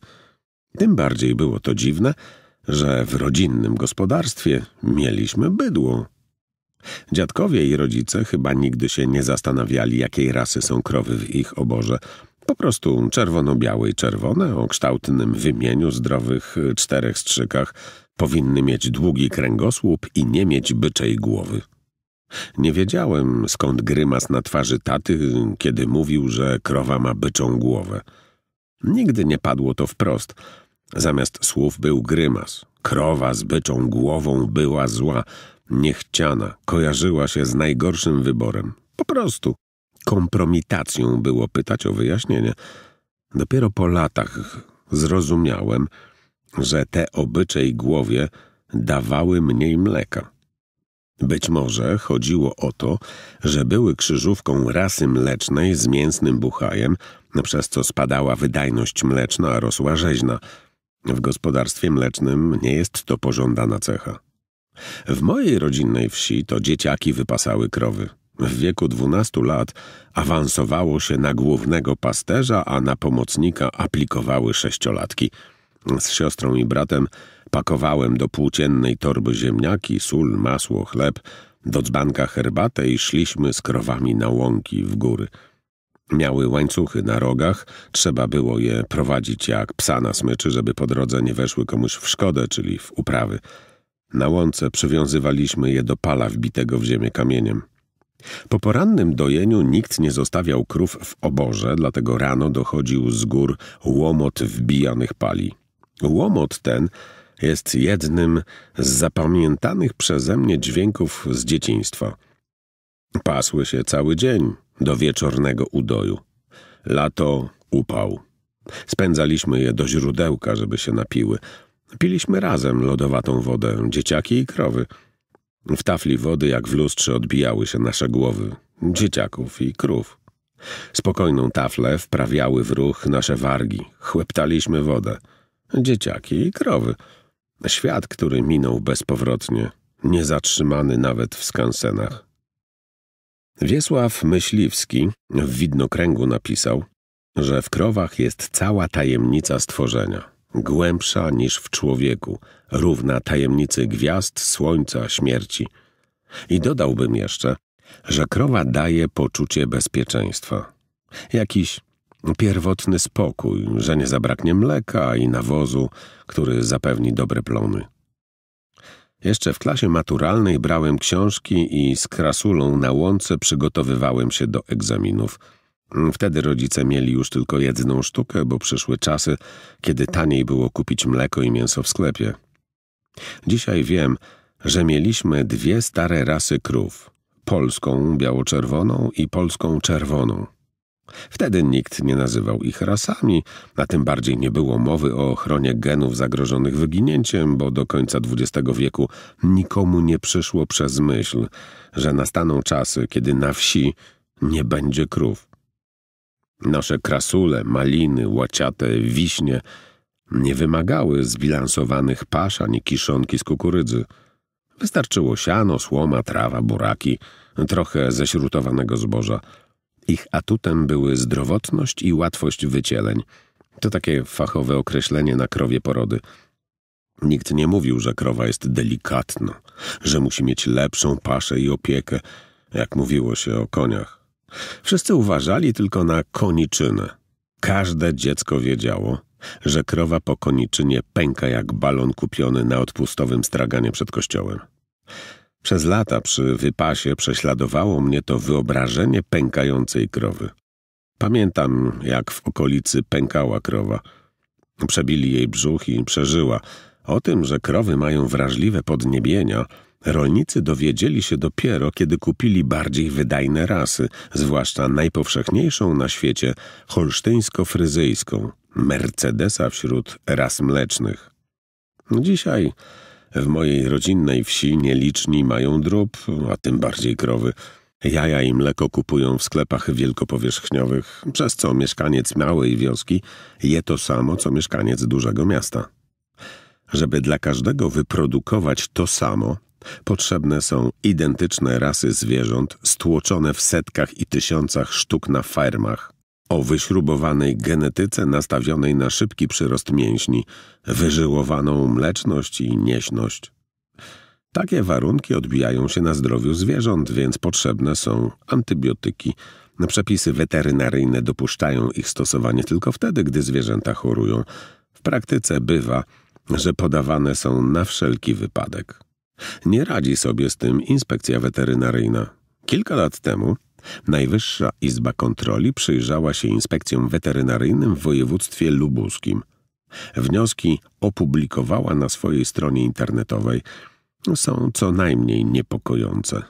Tym bardziej było to dziwne, że w rodzinnym gospodarstwie mieliśmy bydło. Dziadkowie i rodzice chyba nigdy się nie zastanawiali, jakiej rasy są krowy w ich oborze – po prostu czerwono-białe i czerwone o kształtnym wymieniu zdrowych y, czterech strzykach powinny mieć długi kręgosłup i nie mieć byczej głowy. Nie wiedziałem, skąd grymas na twarzy taty, kiedy mówił, że krowa ma byczą głowę. Nigdy nie padło to wprost. Zamiast słów był grymas. Krowa z byczą głową była zła, niechciana, kojarzyła się z najgorszym wyborem. Po prostu kompromitacją było pytać o wyjaśnienie. Dopiero po latach zrozumiałem, że te obycze i głowie dawały mniej mleka. Być może chodziło o to, że były krzyżówką rasy mlecznej z mięsnym buchajem, no przez co spadała wydajność mleczna, a rosła rzeźna. W gospodarstwie mlecznym nie jest to pożądana cecha. W mojej rodzinnej wsi to dzieciaki wypasały krowy. W wieku dwunastu lat awansowało się na głównego pasterza, a na pomocnika aplikowały sześciolatki. Z siostrą i bratem pakowałem do płóciennej torby ziemniaki, sól, masło, chleb, do dzbanka herbatę i szliśmy z krowami na łąki w góry. Miały łańcuchy na rogach, trzeba było je prowadzić jak psa na smyczy, żeby po drodze nie weszły komuś w szkodę, czyli w uprawy. Na łące przywiązywaliśmy je do pala wbitego w ziemię kamieniem. Po porannym dojeniu nikt nie zostawiał krów w oborze, dlatego rano dochodził z gór łomot wbijanych pali. Łomot ten jest jednym z zapamiętanych przeze mnie dźwięków z dzieciństwa. Pasły się cały dzień do wieczornego udoju. Lato upał. Spędzaliśmy je do źródełka, żeby się napiły. Piliśmy razem lodowatą wodę, dzieciaki i krowy – w tafli wody jak w lustrze odbijały się nasze głowy, dzieciaków i krów. Spokojną taflę wprawiały w ruch nasze wargi, chłeptaliśmy wodę. Dzieciaki i krowy. Świat, który minął bezpowrotnie, niezatrzymany nawet w skansenach. Wiesław Myśliwski w widnokręgu napisał, że w krowach jest cała tajemnica stworzenia głębsza niż w człowieku, równa tajemnicy gwiazd, słońca, śmierci. I dodałbym jeszcze, że krowa daje poczucie bezpieczeństwa. Jakiś pierwotny spokój, że nie zabraknie mleka i nawozu, który zapewni dobre plony. Jeszcze w klasie maturalnej brałem książki i z krasulą na łące przygotowywałem się do egzaminów – Mm, wtedy rodzice mieli już tylko jedną sztukę, bo przyszły czasy, kiedy taniej było kupić mleko i mięso w sklepie. Dzisiaj wiem, że mieliśmy dwie stare rasy krów. Polską biało-czerwoną i polską czerwoną. Wtedy nikt nie nazywał ich rasami, a tym bardziej nie było mowy o ochronie genów zagrożonych wyginięciem, bo do końca XX wieku nikomu nie przyszło przez myśl, że nastaną czasy, kiedy na wsi nie będzie krów. Nasze krasule, maliny, łaciate, wiśnie nie wymagały zbilansowanych pasz ani kiszonki z kukurydzy. Wystarczyło siano, słoma, trawa, buraki, trochę ześrutowanego zboża. Ich atutem były zdrowotność i łatwość wycieleń. To takie fachowe określenie na krowie porody. Nikt nie mówił, że krowa jest delikatna, że musi mieć lepszą paszę i opiekę, jak mówiło się o koniach. Wszyscy uważali tylko na koniczynę. Każde dziecko wiedziało, że krowa po koniczynie pęka jak balon kupiony na odpustowym straganie przed kościołem. Przez lata przy wypasie prześladowało mnie to wyobrażenie pękającej krowy. Pamiętam, jak w okolicy pękała krowa. Przebili jej brzuch i przeżyła. O tym, że krowy mają wrażliwe podniebienia – Rolnicy dowiedzieli się dopiero, kiedy kupili bardziej wydajne rasy, zwłaszcza najpowszechniejszą na świecie holsztyńsko-fryzyjską, Mercedesa wśród ras mlecznych. Dzisiaj w mojej rodzinnej wsi nieliczni mają drób, a tym bardziej krowy. Jaja i mleko kupują w sklepach wielkopowierzchniowych, przez co mieszkaniec małej wioski je to samo, co mieszkaniec dużego miasta. Żeby dla każdego wyprodukować to samo, Potrzebne są identyczne rasy zwierząt stłoczone w setkach i tysiącach sztuk na fermach, o wyśrubowanej genetyce nastawionej na szybki przyrost mięśni, wyżyłowaną mleczność i nieśność. Takie warunki odbijają się na zdrowiu zwierząt, więc potrzebne są antybiotyki. Przepisy weterynaryjne dopuszczają ich stosowanie tylko wtedy, gdy zwierzęta chorują. W praktyce bywa, że podawane są na wszelki wypadek. Nie radzi sobie z tym inspekcja weterynaryjna. Kilka lat temu Najwyższa Izba Kontroli przyjrzała się inspekcjom weterynaryjnym w województwie lubuskim. Wnioski opublikowała na swojej stronie internetowej. Są co najmniej niepokojące.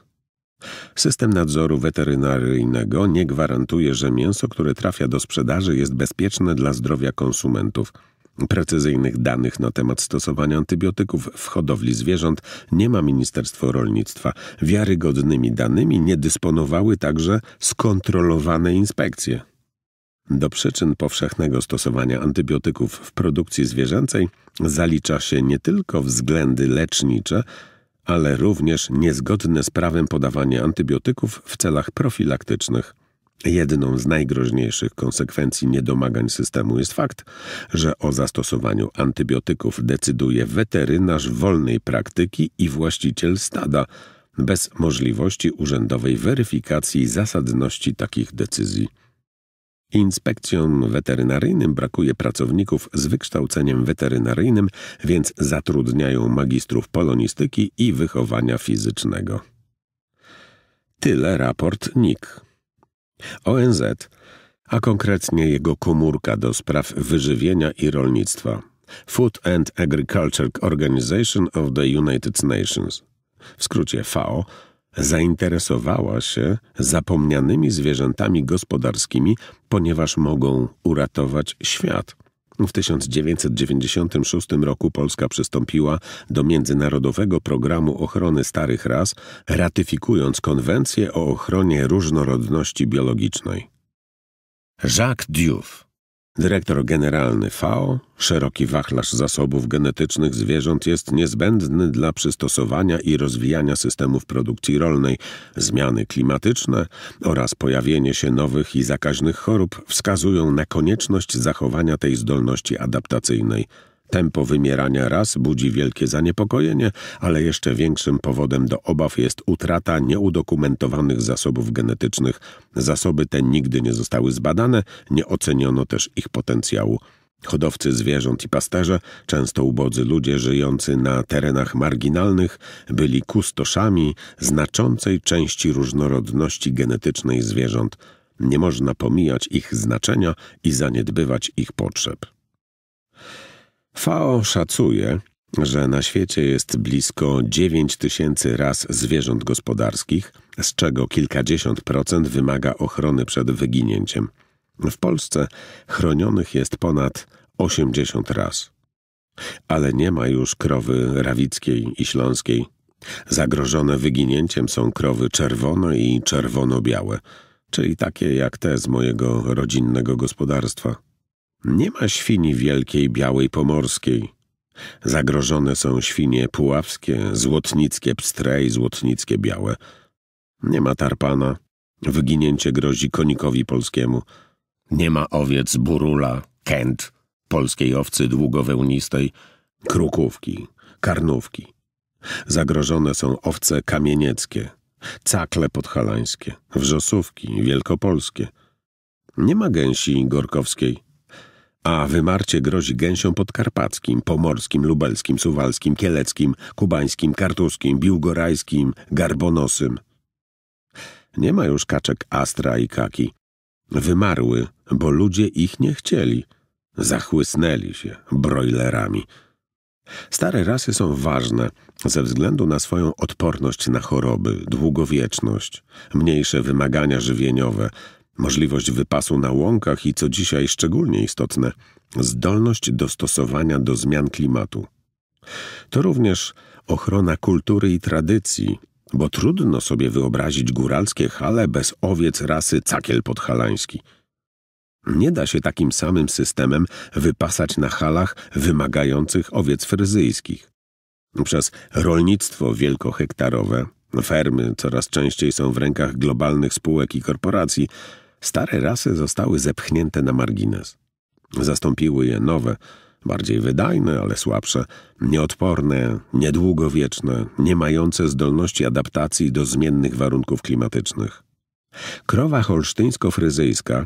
System nadzoru weterynaryjnego nie gwarantuje, że mięso, które trafia do sprzedaży, jest bezpieczne dla zdrowia konsumentów – Precyzyjnych danych na temat stosowania antybiotyków w hodowli zwierząt nie ma Ministerstwo Rolnictwa. Wiarygodnymi danymi nie dysponowały także skontrolowane inspekcje. Do przyczyn powszechnego stosowania antybiotyków w produkcji zwierzęcej zalicza się nie tylko względy lecznicze, ale również niezgodne z prawem podawanie antybiotyków w celach profilaktycznych. Jedną z najgroźniejszych konsekwencji niedomagań systemu jest fakt, że o zastosowaniu antybiotyków decyduje weterynarz wolnej praktyki i właściciel stada, bez możliwości urzędowej weryfikacji zasadności takich decyzji. Inspekcjom weterynaryjnym brakuje pracowników z wykształceniem weterynaryjnym, więc zatrudniają magistrów polonistyki i wychowania fizycznego. Tyle raport NIK. ONZ, a konkretnie jego komórka do spraw wyżywienia i rolnictwa Food and Agriculture Organization of the United Nations, w skrócie FAO, zainteresowała się zapomnianymi zwierzętami gospodarskimi, ponieważ mogą uratować świat. W 1996 roku Polska przystąpiła do Międzynarodowego Programu Ochrony Starych Ras, ratyfikując konwencję o ochronie różnorodności biologicznej. Jacques Diouf Dyrektor generalny FAO, szeroki wachlarz zasobów genetycznych zwierząt jest niezbędny dla przystosowania i rozwijania systemów produkcji rolnej. Zmiany klimatyczne oraz pojawienie się nowych i zakaźnych chorób wskazują na konieczność zachowania tej zdolności adaptacyjnej. Tempo wymierania ras budzi wielkie zaniepokojenie, ale jeszcze większym powodem do obaw jest utrata nieudokumentowanych zasobów genetycznych. Zasoby te nigdy nie zostały zbadane, nie oceniono też ich potencjału. Hodowcy zwierząt i pasterze, często ubodzy ludzie żyjący na terenach marginalnych, byli kustoszami znaczącej części różnorodności genetycznej zwierząt. Nie można pomijać ich znaczenia i zaniedbywać ich potrzeb. FAO szacuje, że na świecie jest blisko 9 tysięcy ras zwierząt gospodarskich, z czego kilkadziesiąt procent wymaga ochrony przed wyginięciem. W Polsce chronionych jest ponad 80 ras. Ale nie ma już krowy rawickiej i śląskiej. Zagrożone wyginięciem są krowy czerwone i czerwono-białe, czyli takie jak te z mojego rodzinnego gospodarstwa. Nie ma świni wielkiej, białej, pomorskiej. Zagrożone są świnie puławskie, złotnickie pstre i złotnickie białe. Nie ma tarpana. Wyginięcie grozi konikowi polskiemu. Nie ma owiec burula, kent, polskiej owcy długowełnistej, krukówki, karnówki. Zagrożone są owce kamienieckie, cakle podhalańskie, wrzosówki, wielkopolskie. Nie ma gęsi gorkowskiej a wymarcie grozi gęsią podkarpackim, pomorskim, lubelskim, suwalskim, kieleckim, kubańskim, kartuskim, biłgorajskim, garbonosym. Nie ma już kaczek Astra i Kaki. Wymarły, bo ludzie ich nie chcieli. Zachłysnęli się brojlerami. Stare rasy są ważne ze względu na swoją odporność na choroby, długowieczność, mniejsze wymagania żywieniowe, możliwość wypasu na łąkach i, co dzisiaj szczególnie istotne, zdolność dostosowania do zmian klimatu. To również ochrona kultury i tradycji, bo trudno sobie wyobrazić góralskie hale bez owiec rasy cakiel podhalański. Nie da się takim samym systemem wypasać na halach wymagających owiec fryzyjskich. Przez rolnictwo wielkohektarowe, fermy coraz częściej są w rękach globalnych spółek i korporacji, Stare rasy zostały zepchnięte na margines. Zastąpiły je nowe, bardziej wydajne, ale słabsze, nieodporne, niedługowieczne, nie mające zdolności adaptacji do zmiennych warunków klimatycznych. Krowa holsztyńsko-fryzyjska,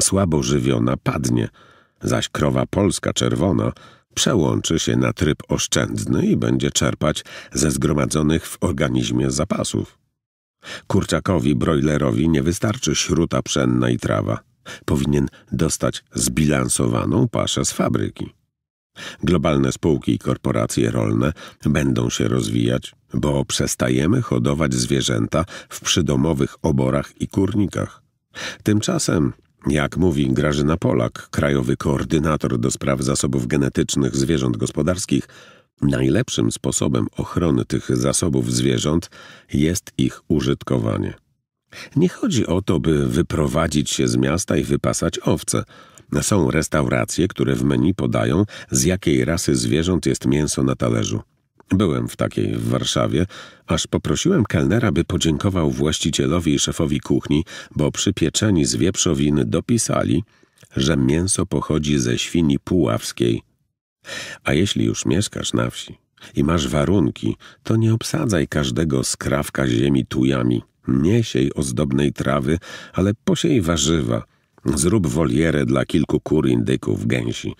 słabo żywiona, padnie, zaś krowa polska czerwona przełączy się na tryb oszczędny i będzie czerpać ze zgromadzonych w organizmie zapasów. Kurczakowi brojlerowi nie wystarczy śruta pszenna i trawa. Powinien dostać zbilansowaną paszę z fabryki. Globalne spółki i korporacje rolne będą się rozwijać, bo przestajemy hodować zwierzęta w przydomowych oborach i kurnikach. Tymczasem, jak mówi Grażyna Polak, krajowy koordynator do spraw zasobów genetycznych zwierząt gospodarskich, Najlepszym sposobem ochrony tych zasobów zwierząt jest ich użytkowanie. Nie chodzi o to, by wyprowadzić się z miasta i wypasać owce. Są restauracje, które w menu podają, z jakiej rasy zwierząt jest mięso na talerzu. Byłem w takiej w Warszawie, aż poprosiłem kelnera, by podziękował właścicielowi i szefowi kuchni, bo przy pieczeni z wieprzowiny dopisali, że mięso pochodzi ze świni puławskiej – a jeśli już mieszkasz na wsi i masz warunki, to nie obsadzaj każdego skrawka ziemi tujami. Nie siej ozdobnej trawy, ale posiej warzywa. Zrób wolierę dla kilku kur indyków, gęsi.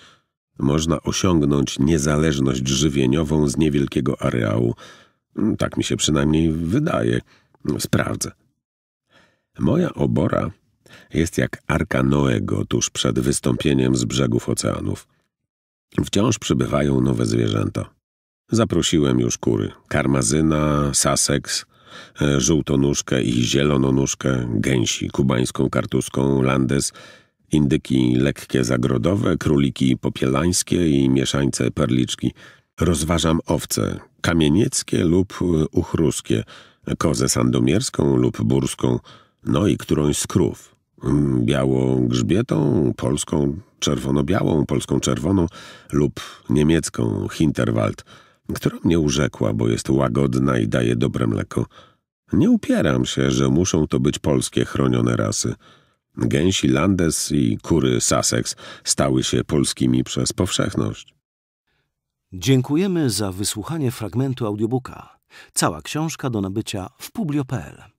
Można osiągnąć niezależność żywieniową z niewielkiego areału. Tak mi się przynajmniej wydaje. Sprawdzę. Moja obora jest jak arka Noego tuż przed wystąpieniem z brzegów oceanów. Wciąż przybywają nowe zwierzęta. Zaprosiłem już kury. Karmazyna, saseks, e, żółtonóżkę i zielononóżkę, gęsi, kubańską kartuską, landes, indyki lekkie zagrodowe, króliki popielańskie i mieszańce perliczki. Rozważam owce, kamienieckie lub e, uchruskie, kozę sandomierską lub burską, no i którąś z krów. Mm, biało-grzbietą, polską, czerwono-białą, polską czerwoną lub niemiecką Hinterwald, która mnie urzekła, bo jest łagodna i daje dobre mleko. Nie upieram się, że muszą to być polskie chronione rasy. Gęsi Landes i kury Sussex stały się polskimi przez powszechność. Dziękujemy za wysłuchanie fragmentu audiobooka. Cała książka do nabycia w publio.pl.